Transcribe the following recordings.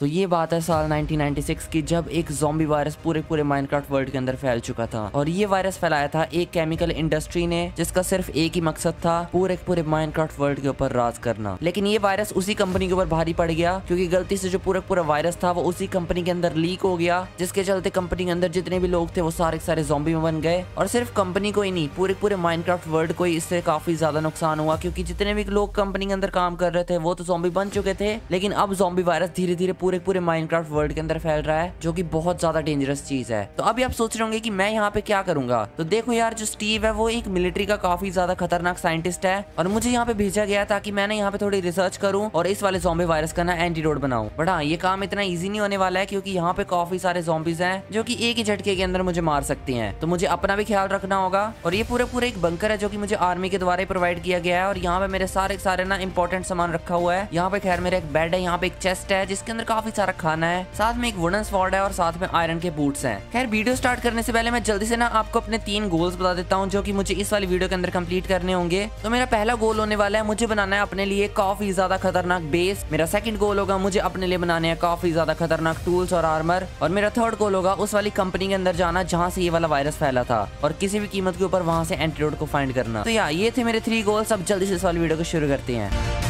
तो ये बात है साल 1996 की जब एक जॉम्बी वायरस पूरे पूरे माइनक्राफ्ट वर्ल्ड के अंदर फैल चुका था और ये वायरस फैलाया था एक केमिकल इंडस्ट्री ने जिसका सिर्फ एक ही मकसद था पूरे पूरे माइनक्राफ्ट वर्ल्ड के ऊपर राज करना लेकिन ये वायरस उसी कंपनी के ऊपर भारी पड़ गया क्योंकि गलती से जो पूरा पूरा वायरस था वो उसी कंपनी के अंदर लीक हो गया जिसके चलते कंपनी के अंदर जितने भी लोग थे वो सारे सारे जॉम्बी में बन गए और सिर्फ कंपनी को ही नहीं पूरे पूरे माइनक्राफ्ट वर्ल्ड को ही इससे काफी ज्यादा नुकसान हुआ क्योंकि जितने भी लोग कंपनी के अंदर काम कर रहे थे वो तो जॉम्बी बन चुके थे लेकिन अब जॉम्बी वायरस धीरे धीरे पूरे पूरे माइनक्राफ्ट वर्ल्ड के अंदर फैल रहा है जो कि बहुत ज्यादा डेंजरस चीज है तो अभी आप सोच रहे होंगे कि मैं यहाँ पे क्या करूंगा तो देखो यार जो स्टीव है वो एक मिलिट्री का काफी ज्यादा खतरनाक साइंटिस्ट है और मुझे यहाँ पे भेजा गया ताकि मैंने यहाँ पे थोड़ी रिसर्च करूँ और इस वाले जॉम्बे वायरस का ना एंटीडोट बनाऊँ बट हाँ ये काम इतना ईजी नहीं होने वाला है क्योंकि यहाँ पे काफी सारे जॉम्बीज है जो की एक ही झटके के अंदर मुझे मार सकते हैं तो मुझे अपना भी ख्याल रखना होगा और ये पूरे पूरे एक बंकर है जो की मुझे आर्मी के द्वारा प्रोवाइड किया गया है और यहाँ पे मेरे सारे सारे ना इम्पोर्टेंट सामान रखा हुआ है यहाँ पे खैर मेरा एक बेड है यहाँ पे एक चेस्ट है जिसके अंदर काफी सारा खाना है साथ में एक वुडन स्वॉर्ड है और साथ में आयरन के बूट्स हैं खैर वीडियो स्टार्ट करने से पहले मैं जल्दी से ना आपको अपने तीन गोल्स बता देता हूँ जो की मुझे इस वाली वीडियो के अंदर कम्प्लीट करने होंगे तो मेरा पहला गोल होने वाला है मुझे बनाना है अपने लिए काफी ज्यादा खतरनाक बेस मेरा सेकंड गोल होगा मुझे अपने लिए बनाने हैं काफी ज्यादा खतरनाक टूल्स और आर्मर और मेरा थर्ड गोल होगा उस वाली कंपनी के अंदर जाना जहाँ से ये वाला वायरस फैला था और किसी भी कीमत के ऊपर वहाँ से एंटीडोट को फाइंड करना तो यार ये थे मेरे थ्री गोल्स अब जल्दी से इस वाली वीडियो को शुरू करते हैं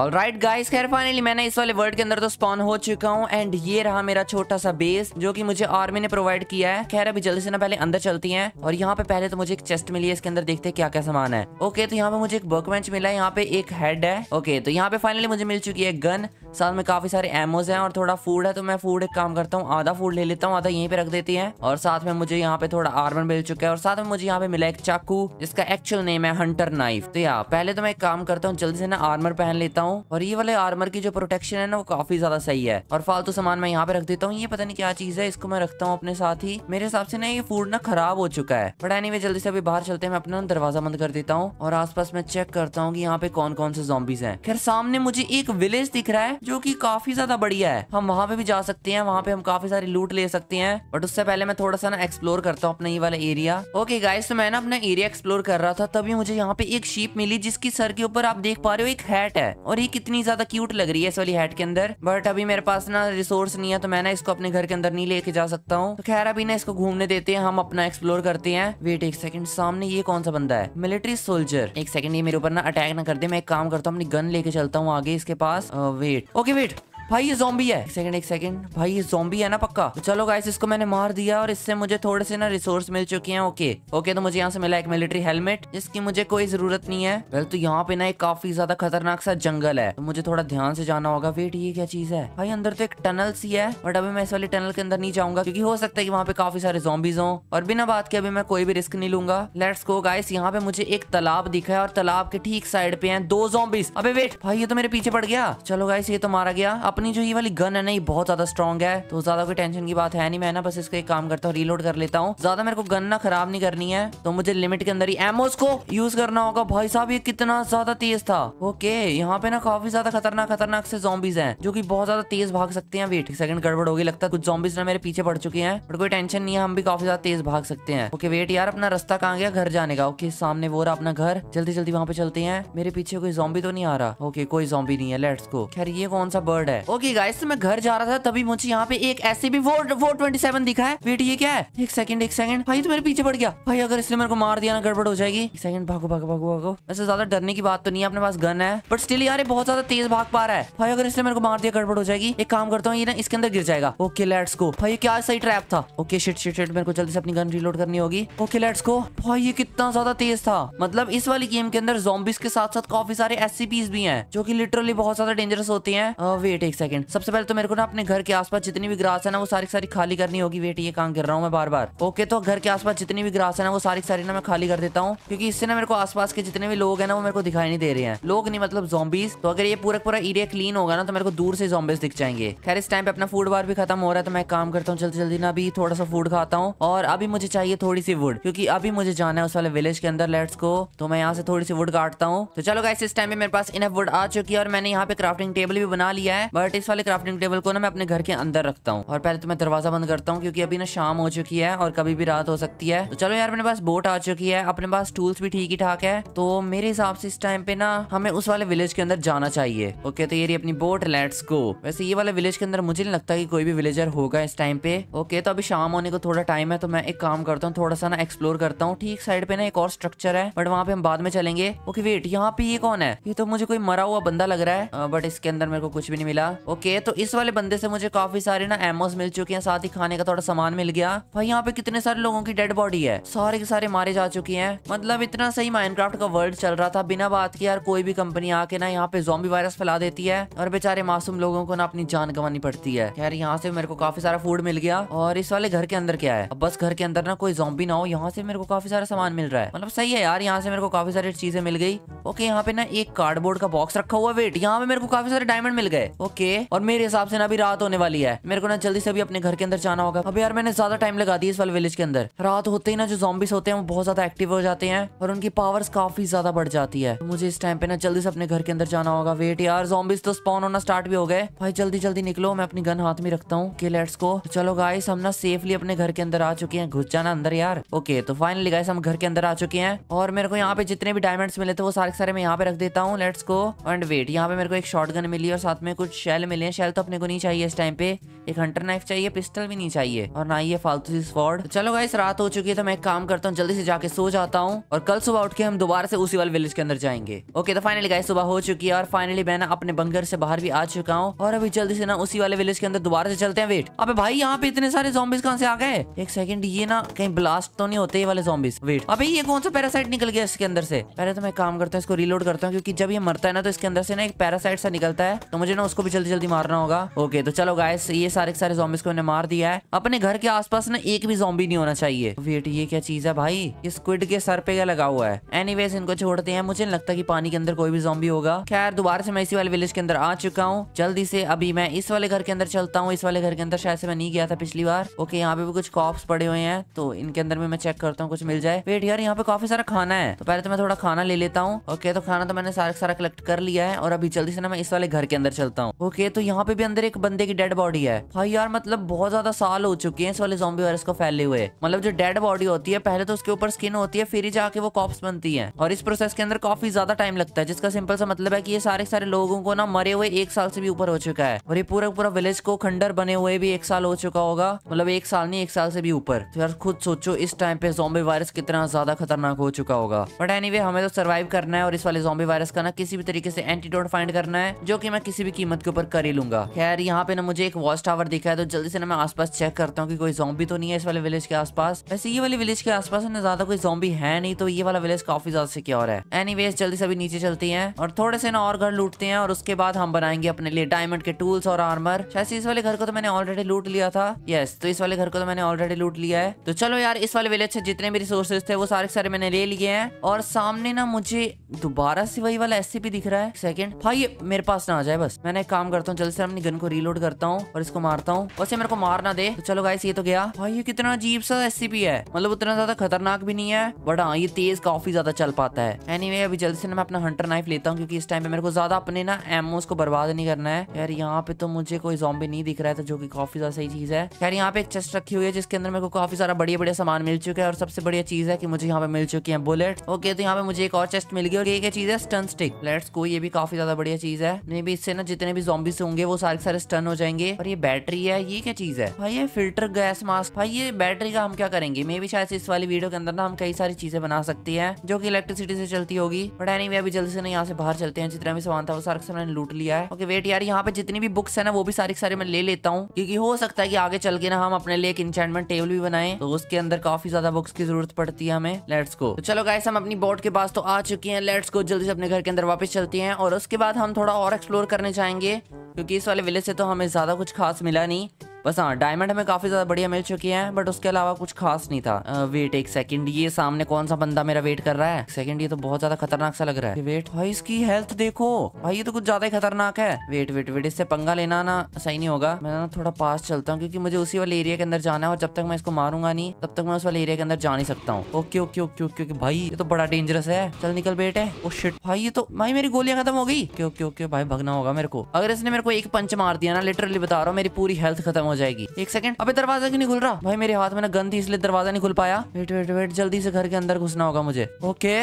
और राइट गाइस खैर फाइनली मैंने इस वाले वर्ड के अंदर तो स्पॉन हो चुका हूँ एंड ये रहा मेरा छोटा सा बेस जो कि मुझे आर्मी ने प्रोवाइड किया है खैर अभी जल्दी से ना पहले अंदर चलती हैं और यहाँ पे पहले तो मुझे एक चेस्ट मिली है इसके अंदर देखते हैं क्या क्या सामान है ओके तो यहाँ पे मुझे एक वर्कबेंच मिला है यहाँ पे एक हेड है ओके तो यहाँ पे फाइनली मुझे मिल चुकी है गन साथ में काफी सारे एमोज है और थोड़ा फूड है तो मैं फूड एक काम करता हूँ आधा फूड ले लेता हूँ आधा यहीं पे रख देती है और साथ में मुझे यहाँ पे थोड़ा आर्मर मिल चुका है और साथ में मुझे यहाँ पे मिला एक चाकू जिसका एक्चुअल नेम है हंटर नाइफ तो यहाँ पहले तो मैं एक काम करता हूँ जल्दी से ना आर्मर पहन लेता हूँ हूँ और ये वाले आर्मर की जो प्रोटेक्शन है ना वो काफी ज्यादा सही है और फालतू सामान मैं यहाँ पे रख देता हूँ ये पता नहीं क्या चीज है इसको मैं रखता हूँ अपने साथ ही मेरे हिसाब से ना ये फूड ना खराब हो चुका है बट एनी जल्दी से अभी बाहर चलते हैं मैं अपना दरवाजा बंद कर देता हूँ और आस मैं चेक करता हूँ की यहाँ पे कौन कौन से जॉम्बीज है खेर सामने मुझे एक विलेज दिख रहा है जो की काफी ज्यादा बढ़िया है हम वहाँ पे भी जा सकते हैं वहाँ पे हम काफी सारी लूट ले सकते हैं बट उससे पहले मैं थोड़ा सा ना एक्सप्लोर करता हूँ अपना ये वाला एरिया ओके गाइस तो मैं ना अपना एरिया एक्सप्लोर कर रहा था तभी मुझे यहाँ पे एक शीप मिली जिसकी सर के ऊपर आप देख पा रहे हो एक हैट है और ये कितनी ज्यादा क्यूट लग रही है इस वाली हेट के अंदर बट अभी मेरे पास ना रिसोर्स नहीं है तो मैं ना इसको अपने घर के अंदर नहीं लेके जा सकता हूँ तो खैर अभी ना इसको घूमने देते हैं हम अपना एक्सप्लोर करते हैं वेट एक सेकंड सामने ये कौन सा बंदा है मिलिट्री सोल्जर एक सेकंड ये मेरे ऊपर ना अटैक ना कर दे मैं एक काम करता हूँ अपनी गन लेके चलता हूँ आगे इसके पास वेट ओके वेट भाई ये जॉम्बी है सेकंड एक सेकंड भाई ये जोम्बी है ना पक्का तो चलो गाइस इसको मैंने मार दिया और इससे मुझे थोड़े से ना रिसोर्स मिल चुके हैं ओके ओके तो मुझे यहाँ से मिला एक मिलिट्री हेलमेट जिसकी मुझे कोई जरूरत नहीं है वेल तो यहाँ पे ना एक काफी ज्यादा खतरनाक सा जंगल है तो मुझे थोड़ा ध्यान से जाना होगा वेट ये क्या चीज है भाई अंदर तो एक टनल सी है बट अभी मैं इस वाली टनल के अंदर नहीं जाऊंगा क्योंकि हो सकता है की वहाँ पे काफी सारे जोम्बीज हो और बिना बात के अभी मैं कोई भी रिस्क नहीं लूंगा लेट्स गो गाइस यहाँ पे मुझे एक तालाब दिखा है और तालाब के ठीक साइड पे है दो जोबीज अभी वेट भाई ये तो मेरे पीछे पड़ गया चलो गाइस ये तो मारा गया अपनी जो ये वाली गन है ना ये बहुत ज्यादा स्ट्रॉन्ग है तो ज्यादा कोई टेंशन की बात है नहीं मैं ना बस इसका एक काम करता हूँ रीलोड कर लेता हूँ ज्यादा मेरे को गन ना खराब नहीं करनी है तो मुझे लिमिट के अंदर ही एमोस को यूज करना होगा भाई साहब ये कितना ज्यादा तेज था ओके यहाँ पे ना काफी ज्यादा खतरनाक खतरनाक से जॉम्बीज है जो की बहुत ज्यादा तेज भाग सकते हैं वेट सेकंड गड़बड़ होगी लगता है कुछ जॉम्बीज ना मेरे पीछे पड़ चुके हैं बट कोई टेंशन नहीं है हम भी काफी ज्यादा तेज भाग सकते हैं ओके वेट यार अपना रास्ता कहाँ गया घर जाने का ओके सामने वो रहा अपना घर जल्दी जल्दी वहाँ पे चलते हैं मेरे पीछे कोई जॉम्बी तो नहीं आ रहा ओके कोई जॉम्बी नहीं है लेट्स को खैर ये कौन सा बर्ड है ओके गाइस तो मैं घर जा रहा था तभी मुझे यहाँ पे एक ऐसे भी वो वो ट्वेंटी सेवन दिखा है वेट ये क्या है एक सेकंड एक सेकंड भाई तो मेरे पीछे पड़ गया भाई अगर इसने मेरे को मार दिया ना गड़बड़ हो जाएगी एक सेकंड भागो भागो भागो भागो ऐसे ज्यादा डरने की बात तो नहीं है अपने पास गन है बट स्टिल यार बहुत ज्यादा तेज भाग पा रहा है भाई अगर इसने मेरे को मार दिया गड़बड़ हो जाएगी एक काम करता हूँ ये ना इसके अंदर गिर जाएगा ओके लेट्स गो भाई क्या सही ट्रैप था ओके शिट शिट शिट मेरे को जल्दी से अपनी गन रिलोड करनी होगी ओके लेट्स गो भाई ये कितना ज्यादा तेज था मतलब इस वाली गेम के अंदर जोम्बिस के साथ साथ काफी सारे एस भी हैं जो की लिटरली बहुत ज्यादा डेंजरस होते हैं वेट uh, एक सेकंड सबसे पहले तो मेरे को ना अपने घर के आसपास जितनी भी ग्रास है ना वो सारी सारी खाली करनी होगी वेट ये काम कर रहा हूँ मैं बार बार ओके तो घर के आसपास जितनी भी ग्रास है ना वो सारी सारी ना मैं खाली कर देता हूँ क्योंकि इससे ना मेरे को आसपास के जितने भी लोग है ना वो मेरे को दिखाई नहीं दे रहे हैं लोग नहीं मतलब जॉम्बीज तो अगर ये पूरा पूरा एरिया क्लीन होगा ना तो मेरे को दूर से जॉम्बीज दिख जाएंगे खैर इस टाइम पे अपना फूड बार भी खत्म हो रहा है तो मैं काम करता हूँ जल्दी जल्दी ना अभी थोड़ा सा फूड खाता हूँ और अभी मुझे चाहिए थोड़ी सी वुड क्योंकि अभी मुझे जाना है उस वाले विलेज के अंदर लेट्स को तो मैं यहाँ से थोड़ी सी वुड काटता हूँ तो चलो गाइस इस टाइम पे मेरे पास इनफ वुड आ चुकी है और मैंने यहाँ पे क्राफ्टिंग टेबल भी बना लिया है बट इस वाले क्राफ्टिंग टेबल को ना मैं अपने घर के अंदर रखता हूँ और पहले तो मैं दरवाजा बंद करता हूँ क्योंकि अभी ना शाम हो चुकी है और कभी भी रात हो सकती है तो चलो यार अपने पास बोट आ चुकी है अपने पास टूल्स भी ठीक ही ठाक है तो मेरे हिसाब से इस टाइम पे ना हमें उस वाले विलेज के अंदर जाना चाहिए ओके तो ये अपनी बोट लेट्स गो वैसे ये वाले विलेज के अंदर मुझे नहीं लगता की कोई भी विलेजर होगा इस टाइम पे ओके तो अभी शाम होने को थोड़ा टाइम है तो मैं एक काम करता हूँ थोड़ा सा ना एक्सप्लोर करता हूँ ठीक साइड पे ना एक और स्ट्रक्चर है बट वहाँ पे हम बाद में चलेंगे ओके वेट यहाँ पे ये कौन है ये तो मुझे कोई मरा हुआ बंदा लग रहा है बट इसके अंदर मेरे को कुछ भी नहीं मिला ओके तो इस वाले बंदे से मुझे काफी सारे ना एमोस मिल चुके हैं साथ ही खाने का थोड़ा सामान मिल गया भाई यहाँ पे कितने सारे लोगों की डेड बॉडी है सारे के सारे मारे जा चुके हैं मतलब इतना सही माइनक्राफ्ट का वर्ल्ड चल रहा था बिना बात की यार कोई भी कंपनी आके ना यहाँ पे जोबी वायरस फैला देती है और बेचारे मासूम लोगों को ना अपनी जान गंवानी पड़ती है यार यहाँ से मेरे को काफी सारा फूड मिल गया और इस वाले घर के अंदर क्या है अब बस घर के अंदर ना कोई जोबी ना हो यहाँ से मेरे को काफी सारा सामान मिल रहा है मतलब सही है यार यहाँ से मेरे को काफी सारी चीजें मिल गई ओके यहाँ पे ना एक कार्डबोर्ड का बॉक्स रखा हुआ वेट यहाँ पे मेरे को काफी सारे डायमंड मिल गए ओके ओके और मेरे हिसाब से ना अभी रात होने वाली है मेरे को ना जल्दी से अभी अपने घर के अंदर जाना होगा अब यार मैंने ज्यादा टाइम लगा दिया इस वाले विलेज के अंदर रात होते ही ना जो जॉम्बिस होते हैं वो बहुत ज्यादा एक्टिव हो जाते हैं और उनकी पावर्स काफी ज्यादा बढ़ जाती है मुझे इस टाइम पे ना जल्दी से अपने घर के अंदर जाना होगा वेट यार जॉम्बिस तो स्पॉन होना स्टार्ट भी हो गए भाई जल्दी जल्दी निकलो मैं अपनी गन हाथ में रखता हूँ लेट्स को चलो गाइस हम ना सेफली अपने घर के अंदर आ चुके हैं घुस जाना अंदर यार ओके तो फाइनली गाइस हम घर के अंदर आ चुके हैं और मेरे को यहाँ पे जितने भी डायमंड्स मिले थे वो सारे सारे मैं यहाँ पे रख देता हूँ लेट्स को एंड वेट यहाँ पे मेरे को एक शॉर्ट मिली और साथ में कुछ शैल मिले हैं शैल तो अपने को नहीं चाहिए इस टाइम पे एक हंटर नाइफ चाहिए पिस्टल भी नहीं चाहिए और ना ही ये फालतू सी स्वॉर्ड तो चलो गाइस रात हो चुकी है तो मैं एक काम करता हूँ जल्दी से जाके सो जाता हूँ और कल सुबह उठ के हम दोबारा से उसी वाले विलेज के अंदर जाएंगे ओके तो फाइनली गाइस सुबह हो चुकी है और फाइनली मैं ना अपने बंगर से बाहर भी आ चुका हूँ और अभी जल्दी से ना उसी वाले विलेज के अंदर दोबारा से चलते हैं वेट अब भाई यहाँ पे इतने सारे जॉम्बिस कहाँ से आ गए एक सेकंड ये ना कहीं ब्लास्ट तो नहीं होते ये वाले जॉम्बिस वेट अबे ये कौन सा पैरासाइट निकल गया इसके अंदर से पहले तो मैं काम करता हूँ इसको रिलोड करता हूँ क्योंकि जब ये मरता है ना तो इसके अंदर से ना एक पैरासाइट सा निकलता है तो मुझे ना उसको भी जल्दी जल्दी मारना होगा ओके तो चलो गाइस ये सारे सारे जॉम्बिस को हमने मार दिया है अपने घर के आसपास ना एक भी जॉम्बी नहीं होना चाहिए वेट ये क्या चीज है भाई इस क्विड के सर पे क्या लगा हुआ है एनी इनको छोड़ते हैं मुझे नहीं लगता की पानी के अंदर कोई भी जॉम्बी होगा खैर दोबारा से मैं इसी वाले विलेज के अंदर आ चुका हूँ जल्दी से अभी मैं इस वाले घर के अंदर चलता हूँ इस वाले घर के अंदर शायद से मैं नहीं गया था पिछली बार ओके यहाँ पे भी कुछ कॉप्स पड़े हुए हैं तो इनके अंदर भी मैं चेक करता हूँ कुछ मिल जाए वेट यार यहाँ पे काफी सारा खाना है तो पहले तो मैं थोड़ा खाना ले लेता हूँ ओके तो खाना तो मैंने सारा सारा कलेक्ट कर लिया है और अभी जल्दी से ना मैं इस वाले घर के अंदर चलता हूँ ओके तो यहाँ पे भी अंदर एक बंदे की डेड बॉडी है भाई यार मतलब बहुत ज्यादा साल हो चुके हैं इस वाले जॉम्बी वायरस को फैले हुए मतलब जो डेड बॉडी होती है पहले तो उसके ऊपर स्किन होती है फिर ही जाके वो कॉप्स बनती है और इस प्रोसेस के अंदर काफी ज्यादा टाइम लगता है जिसका सिंपल सा मतलब है की ये सारे सारे लोगों को ना मरे हुए एक साल से भी ऊपर हो चुका है और ये पूरा पूरा विलेज को खंडर बने हुए भी एक साल हो चुका होगा मतलब एक साल नहीं एक साल से भी ऊपर तो यार खुद सोचो इस टाइम पे जॉम्बे वायरस कितना ज्यादा खतरनाक हो चुका होगा बट एनी हमें तो सर्वाइव करना है और इस वाले जॉम्बी वायरस का ना किसी भी तरीके से एंटीडोट फाइंड करना है जो की मैं किसी भी कीमत के ऊपर ऊपर कर ही लूंगा खैर यहाँ पे ना मुझे एक वॉच टावर दिखा है तो जल्दी से ना मैं आसपास चेक करता हूँ कि कोई जॉम्बी तो नहीं है इस वाले विलेज के आसपास वैसे ये वाले विलेज के आसपास ना ज्यादा कोई जॉम्बी है नहीं तो ये वाला विलेज काफी ज्यादा सिक्योर है एनी जल्दी से अभी नीचे चलती है और थोड़े से ना और घर लूटते हैं और उसके बाद हम बनाएंगे अपने लिए डायमंड के टूल्स और आर्मर शायद इस वाले घर को तो मैंने ऑलरेडी लूट लिया था यस तो इस वाले घर को तो मैंने ऑलरेडी लूट लिया है तो चलो यार इस वाले विलेज से जितने भी रिसोर्सेज थे वो सारे सारे मैंने ले लिए हैं और सामने ना मुझे दोबारा से वही वाला एस दिख रहा है सेकंड भाई ये मेरे पास ना आ जाए बस मैंने काम करता हूँ जल्दी से अपनी गन को रीलोड करता हूँ और इसको मारता हूँ वैसे मेरे को मार ना दे तो चलो गाइस ये तो गया भाई ये कितना अजीब सा एस है मतलब उतना ज्यादा खतरनाक भी नहीं है बट हाँ ये तेज काफी ज्यादा चल पाता है एनी anyway, अभी जल्दी से मैं अपना हंटर नाइफ लेता हूँ क्योंकि इस टाइम पे मेरे को ज्यादा अपने ना एमोस को बर्बाद नहीं करना है यार यहाँ पे तो मुझे कोई जॉम्बी नहीं दिख रहा था तो जो की काफी ज्यादा सही चीज है यार यहाँ पे एक चेस्ट रखी हुई है जिसके अंदर मेरे को काफी सारा बढ़िया बढ़िया सामान मिल चुका है और सबसे बढ़िया चीज है की मुझे यहाँ पे मिल चुकी है बुलेट ओके तो यहाँ पे मुझे एक और चेस्ट मिल गई और ये क्या चीज है स्टन स्टिक लेट्स को ये भी काफी ज्यादा बढ़िया चीज है मे भी इससे ना जितने भी जॉम्बी से होंगे वो सारे सारे स्टन हो जाएंगे और ये बैटरी है ये क्या चीज है भाई ये फिल्टर गैस मास्क भाई ये बैटरी का हम क्या करेंगे मे भी शायद इस वाली वीडियो के अंदर ना हम कई सारी चीजें बना सकती है जो की इलेक्ट्रिसिटी से चलती होगी बट एनी अभी जल्दी से ना यहाँ से बाहर चलते हैं जितना भी सामान था वो सारे मैंने लूट लिया है ओके वेट यार यहाँ पे जितनी भी बुक्स है ना वो भी सारी सारी मैं ले लेता हूँ क्योंकि हो सकता है की आगे चल के ना हम अपने लिए एक इंचमेंट टेबल भी बनाए तो उसके अंदर काफी ज्यादा बुक्स की जरूरत पड़ती है हमें लेट्स को तो चलो गाइस हम अपनी बोर्ड के पास तो आ चुके हैं लेट्स को जल्दी से अपने घर के अंदर वापस चलते हैं और उसके बाद हम थोड़ा और एक्सप्लोर करने जाएंगे क्योंकि इस वाले विलेज से तो हमें ज़्यादा कुछ खास मिला नहीं बस हाँ डायमंड हमें काफ़ी ज़्यादा बढ़िया मिल चुकी है बट उसके अलावा कुछ खास नहीं था आ, वेट एक सेकंड ये सामने कौन सा बंदा मेरा वेट कर रहा है सेकंड ये तो बहुत ज़्यादा खतरनाक सा लग रहा है वेट भाई इसकी हेल्थ देखो भाई ये तो कुछ ज़्यादा ही खतरनाक है वेट वेट वेट इससे पंगा लेना ना सही नहीं होगा मैं ना थोड़ा पास चलता हूँ क्यूँकी मुझे उसी वाले एरिया के अंदर जाना है और जब तक मैं इसको मारूंगा नहीं तब तक मैं उस वाले एरिया के अंदर जा नहीं सकता हूँ ओके ओके ओके ओके भाई ये तो बड़ा डेंजरस है चल निकल बेटे है oh, शिट भाई ये तो भाई मेरी गोलियां खत्म हो गई ओके ओके भाई भगना होगा मेरे को अगर इसने मेरे को एक पंच मार दिया ना लिटरली बता रहा हूँ मेरी पूरी हेल्थ खत्म हो जाएगी एक सेकंड अबे दरवाजा क्यों नहीं खुल रहा भाई मेरे हाथ में ना गन थी इसलिए दरवाजा नहीं खुल पाया वेट वेट वेट जल्दी से घर के अंदर घुसना होगा मुझे ओके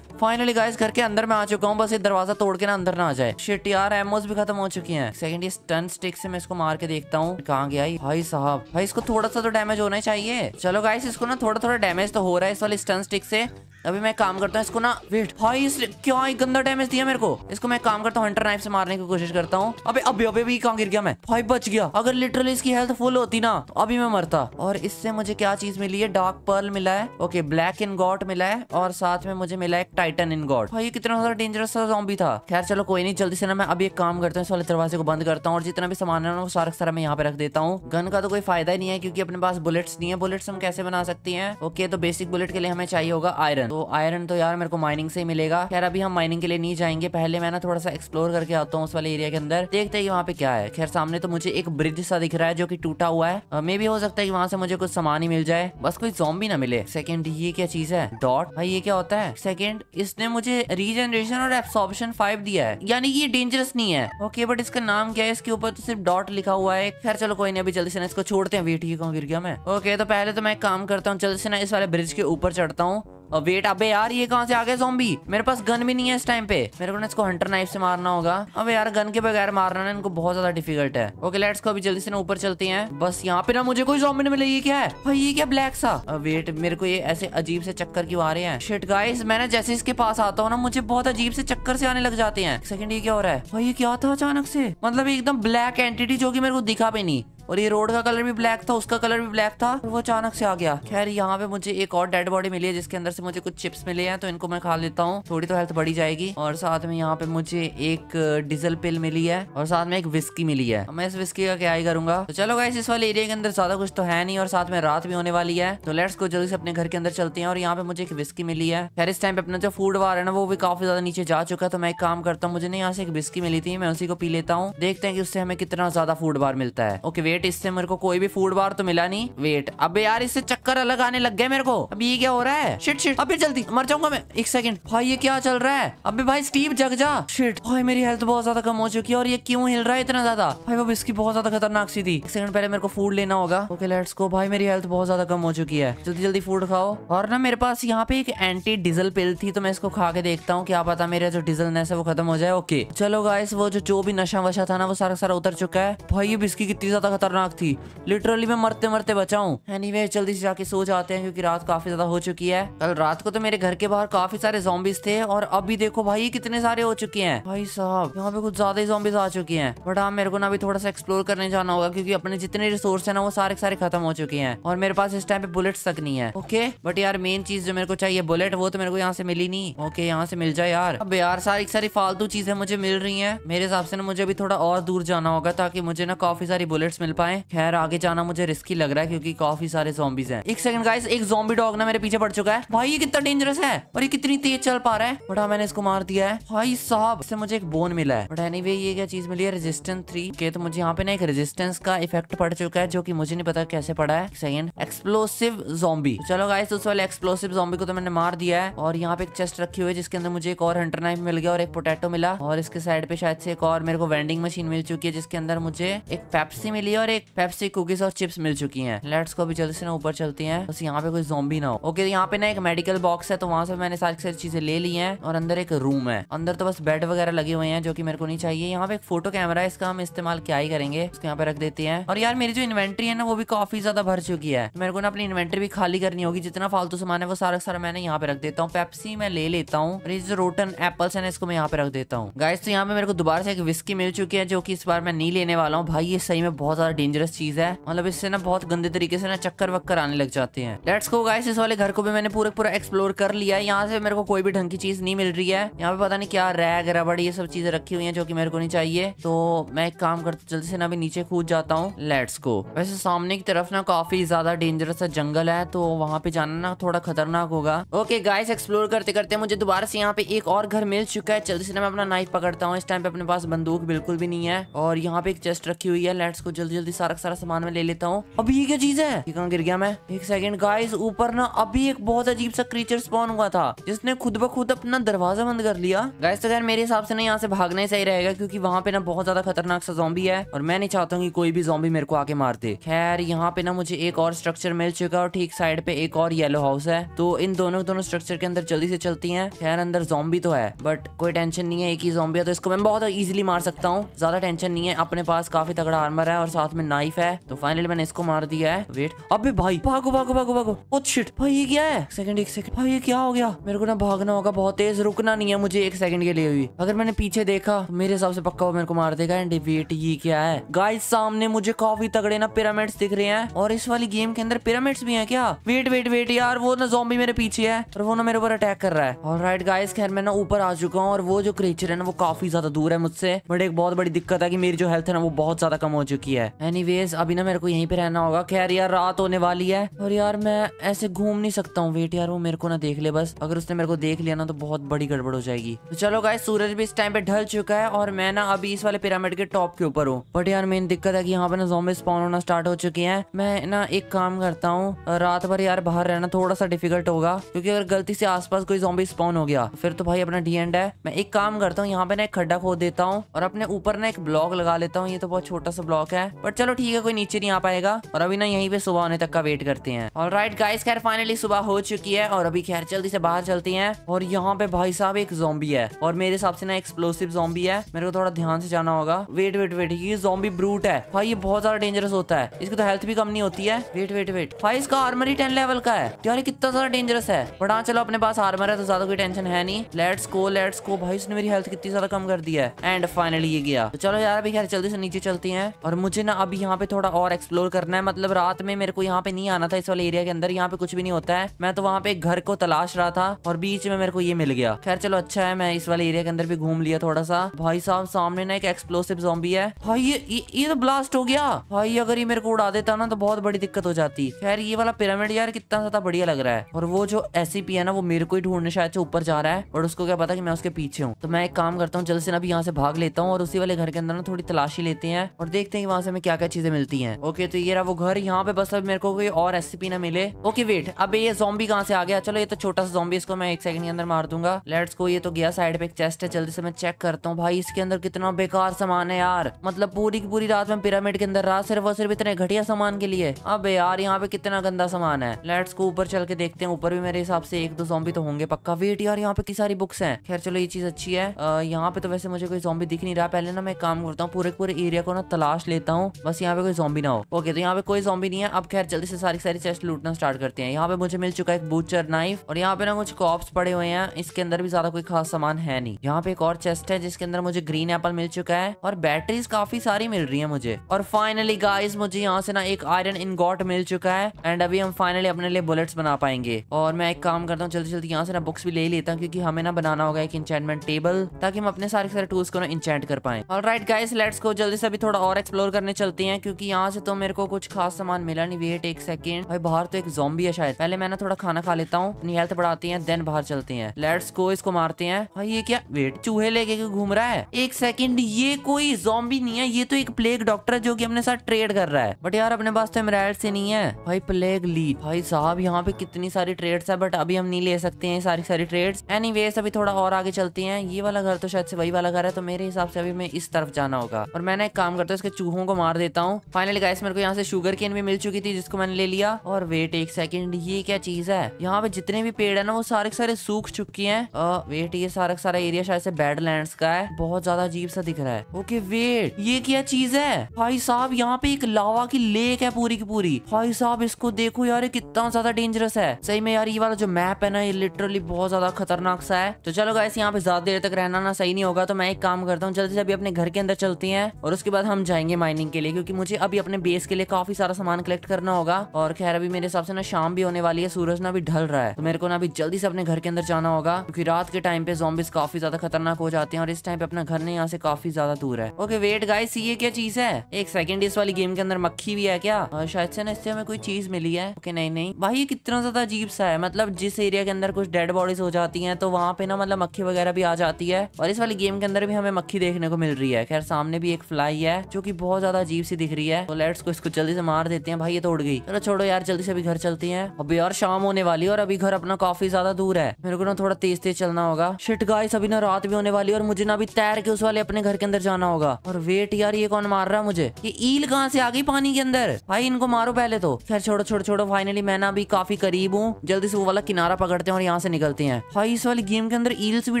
फाइनली गाइस घर के अंदर मैं आ चुका हूँ बस ये दरवाजा तोड़ के ना अंदर ना आ जाए शिट यार एमोज भी खत्म हो चुकी हैं सेकंड ये स्टन स्टिक से मैं इसको मार के देखता हूँ कहाँ गया भाई साहब भाई इसको थोड़ा सा तो डैमेज होना चाहिए चलो गाइस इसको ना थोड़ा थोड़ा डैमेज तो हो रहा है इस वाले स्टन स्टिक से अभी मैं काम करता हूँ इसको ना वेट भाई इसने क्या गंदा डैमेज दिया मेरे को इसको मैं काम करता हूँ हंटर नाइफ से मारने की कोशिश करता हूँ अभी अभी अभी भी कहाँ गिर गया मैं भाई बच गया अगर लिटरली इसकी हेल्थ फुल होती ना तो अभी मैं मरता और इससे मुझे क्या चीज मिली है डार्क पर्ल मिला है ओके ब्लैक इन गॉड मिला है और साथ में मुझे मिला है टाइटन इन गॉड भाई कितना ज्यादा डेंजरस जॉम्बी था खैर चलो कोई नहीं जल्दी से ना मैं अभी एक काम करता हूँ इस वाले दरवाजे को बंद करता हूँ और जितना भी सामान है ना वो सारा सारा मैं यहाँ पे रख देता हूँ गन का तो कोई फायदा ही नहीं है क्योंकि अपने पास बुलेट्स नहीं है बुलेट्स हम कैसे बना सकते हैं ओके तो बेसिक बुलेट के लिए हमें चाहिए होगा आयरन तो आयरन तो यार मेरे को माइनिंग से ही मिलेगा खैर अभी हम माइनिंग के लिए नहीं जाएंगे पहले मैं ना थोड़ा सा एक्सप्लोर करके आता हूँ उस वाले एरिया के अंदर देखते हैं वहाँ पे क्या है खैर सामने तो मुझे एक ब्रिज सा दिख रहा है जो की टूटा हुआ है मे भी हो सकता है की वहाँ से मुझे कुछ सामान ही मिल जाए बस कोई जॉम ना मिले सेकेंड ये क्या चीज है डॉट भाई ये क्या होता है सेकेंड इसने मुझे रीजनरेशन और एब्सॉर्प्शन फाइव दिया है यानी कि ये डेंजरस नहीं है ओके बट इसका नाम क्या है इसके ऊपर तो सिर्फ डॉट लिखा हुआ है खैर चलो कोई नहीं अभी जल्दी से ना इसको छोड़ते हैं वेट ही गिर गया मैं ओके तो पहले तो मैं काम करता हूँ जल्दी से ना इस वाले ब्रिज के ऊपर चढ़ता हूँ अब वेट अबे यार ये कहाँ से आ गए जॉम्बी मेरे पास गन भी नहीं है इस टाइम पे मेरे को ना इसको हंटर नाइफ से मारना होगा अब यार गन के बगैर मारना ना इनको बहुत ज्यादा डिफिकल्ट है ओके लेट्स को अभी जल्दी से ना ऊपर चलते हैं बस यहाँ पे ना मुझे कोई जॉम्बी मिले ये क्या है भाई ये क्या ब्लैक सा वेट मेरे को ये ऐसे अजीब से चक्कर क्यों आ रहे हैं शेट गाइस मैं ना जैसे इसके पास आता हूँ ना मुझे बहुत अजीब से चक्कर से आने लग जाते हैं सेकंड ये क्या हो रहा है भाई ये क्या था अचानक से मतलब एकदम ब्लैक एंटिटी जो की मेरे को दिखा भी नहीं और ये रोड का कलर भी ब्लैक था उसका कलर भी ब्लैक था वो अचानक से आ गया खैर यहाँ पे मुझे एक और डेड बॉडी मिली है जिसके अंदर से मुझे कुछ चिप्स मिले हैं तो इनको मैं खा लेता हूँ थोड़ी तो हेल्थ बढ़ी जाएगी और साथ में यहाँ पे मुझे एक डीजल पिल मिली है और साथ में एक विस्की मिली है मैं इस विस्की का क्या ही करूंगा तो चलो गाइस इस वाले एरिया के अंदर ज्यादा कुछ तो है नहीं और साथ में रात भी होने वाली है तो लेट्स को जल्दी से अपने घर के अंदर चलते हैं और यहाँ पे मुझे एक विस्की मिली है खैर इस टाइम पे अपना जो फूड वार है ना वो भी काफी ज्यादा नीचे जा चुका है तो मैं एक काम करता हूँ मुझे ना यहाँ से एक बिस्की मिली थी मैं उसी को पी लेता हूँ देखते हैं कि उससे हमें कितना ज्यादा फूड बार मिलता है ओके वेट वेट इससे मेरे को कोई भी फूड बार तो मिला नहीं वेट अबे यार इससे चक्कर अलग आने लग गए मेरे को अब ये क्या हो रहा है शिट शिट अबे जल्दी मर जाऊंगा मैं एक सेकंड भाई ये क्या चल रहा है अबे भाई स्टीव जग जा शिट भाई मेरी हेल्थ बहुत ज्यादा कम हो चुकी है और ये क्यों हिल रहा है इतना ज्यादा भाई वो इसकी बहुत ज्यादा खतरनाक सी थी एक सेकंड पहले मेरे को फूड लेना होगा ओके लेट्स गो भाई मेरी हेल्थ बहुत ज्यादा कम हो चुकी है जल्दी जल्दी फूड खाओ और ना मेरे पास यहाँ पे एक एंटी डीजल पिल थी तो मैं इसको खा के देखता हूँ क्या पता मेरा जो डीजल डीजलनेस है वो खत्म हो जाए ओके चलो गाइस वो जो जो भी नशा वशा था ना वो सारा सारा उतर चुका है भाई ये बिस्की कितनी ज्यादा खतरनाक खतरनाक थी लिटरली मैं मरते मरते बचाऊ हूँ एनीवे जल्दी से जाके सो जाते हैं क्योंकि रात काफी ज्यादा हो चुकी है कल रात को तो मेरे घर के बाहर काफी सारे जॉम्बिस थे और अभी देखो भाई कितने सारे हो चुके हैं भाई साहब यहाँ पे कुछ ज्यादा ही जॉम्बिस आ चुके हैं बट हाँ मेरे को ना अभी थोड़ा सा एक्सप्लोर करने जाना होगा क्योंकि अपने जितने रिसोर्स है ना वो सारे सारे खत्म हो चुके हैं और मेरे पास इस टाइम पे बुलेट्स तक नहीं है ओके बट यार मेन चीज जो मेरे को चाहिए बुलेट वो तो मेरे को यहाँ से मिली नहीं ओके यहाँ से मिल जाए यार अब यार सारी सारी फालतू चीजें मुझे मिल रही है मेरे हिसाब से ना मुझे अभी थोड़ा और दूर जाना होगा ताकि मुझे ना काफी सारी बुलेट्स मिल पाए खैर आगे जाना मुझे रिस्की लग रहा है क्योंकि काफी सारे जॉम्बीज हैं एक सेकंड गाइस एक जॉम्बी डॉग ना मेरे पीछे पड़ चुका है भाई ये कितना डेंजरस है और ये कितनी तेज चल पा रहा है बड़ा मैंने इसको मार दिया है भाई साहब इससे मुझे एक बोन मिला है बट एनी ये क्या चीज मिली है रेजिस्टेंस थ्री के तो मुझे यहाँ पे ना एक रेजिस्टेंस का इफेक्ट पड़ चुका है जो की मुझे नहीं पता कैसे पड़ा है सेकंड एक्सप्लोसिव जॉम्बी चलो गाइस उस वाले एक्सप्लोसिव जॉम्बी को तो मैंने मार दिया है और यहाँ पे एक चेस्ट रखी हुई है जिसके अंदर मुझे एक और हंटर नाइफ मिल गया और एक पोटेटो मिला और इसके साइड पे शायद से एक और मेरे को वेंडिंग मशीन मिल चुकी है जिसके अंदर मुझे एक पेप्सी मिली और और एक पेप्सी कुकीज और चिप्स मिल चुकी हैं लेट्स को अभी जल्दी से ना ऊपर चलती हैं बस यहाँ पे कोई जोम्बी ना हो ओके तो यहाँ पे ना एक मेडिकल बॉक्स है तो वहां से मैंने सारी सारी चीजें ले ली हैं और अंदर एक रूम है अंदर तो बस बेड वगैरह लगे हुए हैं जो की मेरे को नहीं चाहिए यहाँ पे एक फोटो कैमरा है इसका हम इस्तेमाल क्या ही करेंगे उसको यहाँ पे रख देते हैं और यार मेरी जो इन्वेंट्री है ना वो भी काफी ज्यादा भर चुकी है मेरे को ना अपनी इन्वेंट्री भी खाली करनी होगी जितना फालतू सामान है वो सारा सारा मैंने यहाँ पे रख देता हूँ पेप्सी मैं ले लेता हूँ और ये जो रोटन एप्पल्स है ना इसको मैं यहाँ पे रख देता हूँ गाइस तो यहाँ पे मेरे को दोबारा से एक विस्की मिल चुकी है जो कि इस बार मैं नहीं लेने वाला हूँ भाई ये सही में बहुत ज्यादा डेंजरस चीज है मतलब इससे ना बहुत गंदे तरीके से ना चक्कर वक्कर आने लग जाते हैं लेट्स गो गाइस इस वाले घर को भी मैंने पूरा पूरा एक्सप्लोर कर लिया है यहाँ से मेरे को कोई भी ढंग की चीज नहीं मिल रही है यहाँ पे पता नहीं क्या रैग रबड़ ये सब चीजें रखी हुई है जो की मेरे को नहीं चाहिए तो मैं एक काम करता जल्दी से ना भी नीचे कूद जाता हूँ लेट्स गो वैसे सामने की तरफ ना काफी ज्यादा डेंजरस जंगल है तो वहाँ पे जाना ना थोड़ा खतरनाक होगा ओके गाइस एक्सप्लोर करते करते मुझे दोबारा से यहाँ पे एक और घर मिल चुका है जल्दी से ना मैं अपना नाइफ पकड़ता हूँ इस टाइम पे अपने पास बंदूक बिल्कुल भी नहीं है और यहाँ पे एक चेस्ट रखी हुई है लेट्स को जल्दी जल्दी सारा सारा सामान में ले लेता हूँ अभी ये क्या चीज है ये कहाँ गिर गया मैं एक सेकंड गाइस ऊपर ना अभी एक बहुत अजीब सा क्रीचर स्पॉन हुआ था जिसने खुद ब खुद अपना दरवाजा बंद कर लिया गाइस तो खैर मेरे हिसाब से ना यहाँ से भागना ही सही रहेगा क्योंकि वहाँ पे ना बहुत ज्यादा खतरनाक सा जॉम्बी है और मैं नहीं चाहता हूँ की कोई भी जॉम्बी मेरे को आके मार दे खैर यहाँ पे ना मुझे एक और स्ट्रक्चर मिल चुका है और ठीक साइड पे एक और येलो हाउस है तो इन दोनों दोनों स्ट्रक्चर के अंदर जल्दी से चलती है खैर अंदर जॉम्बी तो है बट कोई टेंशन नहीं है एक ही जॉम्बी है तो इसको मैं बहुत ईजिली मार सकता हूँ ज्यादा टेंशन नहीं है अपने पास काफी तगड़ा आर्मर है और साथ हाथ में नाइफ है तो फाइनली मैंने इसको मार दिया है वेट अबे भाई भागो भागो भागो भागो ओ oh शिट भाई ये क्या है सेकंड एक सेकंड भाई ये क्या हो गया मेरे को ना भागना होगा बहुत तेज रुकना नहीं है मुझे एक सेकंड के लिए हुई अगर मैंने पीछे देखा तो मेरे हिसाब से पक्का वो मेरे को मार देगा एंड वेट ये क्या है गाइस सामने मुझे काफी तगड़े ना पिरामिड्स दिख रहे हैं और इस वाली गेम के अंदर पिरामिड्स भी है क्या वेट वेट वेट यार वो ना जोम्बी मेरे पीछे है और वो ना मेरे ऊपर अटैक कर रहा है और राइट गाइस खैर मैं ना ऊपर आ चुका हूँ और वो जो क्रिएचर है ना वो काफी ज्यादा दूर है मुझसे बट एक बहुत बड़ी दिक्कत है की मेरी जो हेल्थ है ना वो बहुत ज्यादा कम हो चुकी है एनीवेज अभी ना मेरे को यहीं पे रहना होगा खैर यार रात होने वाली है और यार मैं ऐसे घूम नहीं सकता हूँ वेट यार वो मेरे को ना देख ले बस अगर उसने मेरे को देख लिया ना तो बहुत बड़ी गड़बड़ हो जाएगी तो चलो गाय सूरज भी इस टाइम पे ढल चुका है और मैं ना अभी इस वाले पिरामिड के टॉप के ऊपर हूँ बट यार मेन दिक्कत है की यहाँ पे ना जोबे स्पॉन होना स्टार्ट हो चुके हैं मैं ना एक काम करता हूँ रात भर यार बाहर रहना थोड़ा सा डिफिकल्ट होगा क्योंकि अगर गलती से आसपास कोई जोम्बे स्पॉन हो गया फिर तो भाई अपना डी एंड है मैं एक काम करता हूँ यहाँ पे ना एक खड्डा खोद देता हूँ और अपने ऊपर ना एक ब्लॉक लगा लेता हूँ ये तो बहुत छोटा सा ब्लॉक है बट चलो ठीक है कोई नीचे नहीं आ पाएगा और अभी ना यहीं पे सुबह होने तक का वेट करते हैं और राइट गाइस खैर फाइनली सुबह हो चुकी है और अभी खैर जल्दी से बाहर चलती है और यहाँ पे भाई साहब एक जोम्बी है और मेरे हिसाब से ना एक्सप्लोसिव जोम्बी है मेरे को थोड़ा ध्यान से जाना होगा वेट वेट वेट ये जोम्बी ब्रूट है भाई ये बहुत ज्यादा डेंजरस होता है इसकी तो हेल्थ भी कम नहीं होती है वेट वेट वेट भाई इसका आर्मर ही टेन लेवल का है यार कितना ज्यादा डेंजरस है बट हाँ चलो अपने पास आर्मर है तो ज्यादा कोई टेंशन है नहीं लेट्स को लेट्स को भाई इसने मेरी हेल्थ कितनी ज्यादा कम कर दी है एंड फाइनली ये गया तो चलो यार अभी खैर जल्दी से नीचे चलती है और मुझे ना अभी यहाँ पे थोड़ा और एक्सप्लोर करना है मतलब रात में मेरे को यहाँ पे नहीं आना था इस वाले एरिया के अंदर यहाँ पे कुछ भी नहीं होता है मैं तो वहाँ पे घर को तलाश रहा था और बीच में मेरे को ये मिल गया खैर चलो अच्छा है मैं इस वाले एरिया के अंदर भी घूम लिया थोड़ा सा भाई साहब सामने ना एक एक्सप्लोसिव जॉम्बी है भाई ये ये, तो ब्लास्ट हो गया भाई अगर ये मेरे को उड़ा देता ना तो बहुत बड़ी दिक्कत हो जाती खैर ये वाला पिरामिड यार कितना ज्यादा बढ़िया लग रहा है और वो जो एस है ना वो मेरे को ही ढूंढने शायद से ऊपर जा रहा है और उसको क्या पता कि मैं उसके पीछे हूँ तो मैं एक काम करता हूँ जल्द से ना अभी यहाँ से भाग लेता हूँ और उसी वाले घर के अंदर ना थोड़ी तलाशी लेते हैं और देखते हैं कि वहां से हमें क्या क्या चीजें मिलती है ओके तो ये रहा वो घर यहाँ पे बस अब मेरे को कोई और रेसिपी ना मिले ओके वेट अब ये जोम्बी कहाँ से आ गया चलो ये तो छोटा सा जॉम्बी इसको मैं एक सेकंड के अंदर मार दूंगा लेट्स को ये तो गया साइड पे एक चेस्ट है जल्दी से मैं चेक करता हूँ भाई इसके अंदर कितना बेकार सामान है यार मतलब पूरी की पूरी रात में पिरामिड के अंदर रहा सिर्फ और सिर्फ इतने घटिया सामान के लिए अब यार यहाँ पे कितना गंदा सामान है लेट्स को ऊपर चल के देखते हैं ऊपर भी मेरे हिसाब से एक दो जॉम्बी तो होंगे पक्का वेट यार यहाँ पे कितनी सारी बुक्स है खैर चलो ये चीज अच्छी है यहाँ पे तो वैसे मुझे कोई जॉम्बी दिख नहीं रहा पहले ना मैं काम करता हूँ पूरे पूरे एरिया को ना तलाश लेता हूँ बस यहाँ पे कोई जॉम्बी ना हो ओके तो यहाँ पे कोई जॉम्बी नहीं है अब खैर जल्दी से सारी सारी चेस्ट लूटना स्टार्ट करते हैं यहाँ पे मुझे मिल चुका है एक बूचर नाइफ और यहाँ पे ना कुछ कॉप्स पड़े हुए हैं इसके अंदर भी ज्यादा कोई खास सामान है नहीं यहाँ पे एक और चेस्ट है जिसके अंदर मुझे ग्रीन एप्पल मिल चुका है और बैटरीज काफी सारी मिल रही है मुझे और फाइनली गाइज मुझे यहाँ से ना एक आयरन गॉट मिल चुका है एंड अभी हम फाइनली अपने लिए बुलेट्स बना पाएंगे और मैं एक काम करता हूँ जल्दी जल्दी यहाँ से ना बुक्स भी ले लेता हूँ क्योंकि हमें ना बनाना होगा एक इंचमेंट टेबल ताकि हम अपने सारे सारे टूल्स को ना इंचेंट कर पाए और राइट गाइस लेट्स को जल्दी से अभी थोड़ा और एक्सप्लोर करने चल चलते हैं क्योंकि यहाँ से तो मेरे को कुछ खास सामान मिला नहीं वेट एक सेकेंड भाई बाहर तो एक जॉम्बी है शायद पहले मैं ना थोड़ा खाना खा लेता हूँ अपनी हेल्थ बढ़ाते हैं देन बाहर चलते हैं लेट्स को इसको मारते हैं भाई ये क्या वेट चूहे लेके घूम रहा है एक सेकेंड ये कोई जॉम्बी नहीं है ये तो एक प्लेग डॉक्टर है जो की अपने साथ ट्रेड कर रहा है बट यार अपने पास तो एमराइड से नहीं है भाई प्लेग ली भाई साहब यहाँ पे कितनी सारी ट्रेड्स है बट अभी हम नहीं ले सकते हैं सारी सारी ट्रेड्स एनी अभी थोड़ा और आगे चलते हैं ये वाला घर तो शायद से वही वाला घर है तो मेरे हिसाब से अभी मैं इस तरफ जाना होगा और मैंने एक काम करता हूँ इसके चूहों को मार देता हूँ फाइनली गाइस मेरे को यहाँ से शुगर केन भी मिल चुकी थी जिसको मैंने ले लिया और वेट एक सेकेंड ये क्या चीज है यहाँ पे जितने भी पेड़ है ना वो सारे सारे सूख चुके हैं वेट ये सारा सारा एरिया शायद से बैड लैंड का है बहुत ज्यादा अजीब सा दिख रहा है ओके वेट ये क्या चीज है भाई साहब यहाँ पे एक लावा की लेक है पूरी की पूरी भाई साहब इसको देखो यार कितना ज्यादा डेंजरस है सही में यार ये वाला जो मैप है ना ये लिटरली बहुत ज्यादा खतरनाक सा है तो चलो गाइस यहाँ पे ज्यादा देर तक रहना ना सही नहीं होगा तो मैं एक काम करता हूँ जल्दी से अभी अपने घर के अंदर चलती है और उसके बाद हम जाएंगे माइनिंग के लिए क्योंकि मुझे अभी अपने बेस के लिए काफी सारा सामान कलेक्ट करना होगा और खैर अभी मेरे हिसाब से ना शाम भी होने वाली है सूरज ना अभी ढल रहा है तो मेरे को ना अभी जल्दी से अपने घर के अंदर जाना होगा क्योंकि रात के टाइम पे जॉम्बिस काफी ज्यादा खतरनाक हो जाते हैं और इस टाइम पे अपना घर नहीं यहाँ से काफी ज्यादा दूर है ओके वेट गाइस ये क्या चीज है एक सेकंड इस वाली गेम के अंदर मक्खी भी है क्या और शायद से ना इससे हमें कोई चीज मिली है ओके नहीं नहीं भाई ये कितना ज्यादा अजीब सा है मतलब जिस एरिया के अंदर कुछ डेड बॉडीज हो जाती है तो वहाँ पे ना मतलब मक्खी वगैरह भी आ जाती है और इस वाली गेम के अंदर भी हमें मक्खी देखने को मिल रही है खैर सामने भी एक फ्लाई है जो की बहुत ज्यादा अजीब सी दिख रही है तो लेट्स को इसको जल्दी से मार देते हैं भाई ये तो उड़ गई चलो छोड़ो यार जल्दी से अभी घर चलती है अभी यार शाम होने वाली है और अभी घर अपना काफी ज्यादा दूर है मेरे को ना थोड़ा तेज तेज चलना होगा शिट गाइस अभी ना रात भी होने वाली है और मुझे ना अभी तैर के उस वाले अपने घर के अंदर जाना होगा और वेट यार ये कौन मार रहा है मुझे ये ईल कहाँ से आ गई पानी के अंदर भाई इनको मारो पहले तो खैर छोड़ो छोड़ो छोड़ो फाइनली मैं ना अभी काफी करीब हूँ जल्दी से वो वाला किनारा पकड़ते हैं और यहाँ से निकलते हैं भाई इस वाली गेम के अंदर ईल्स भी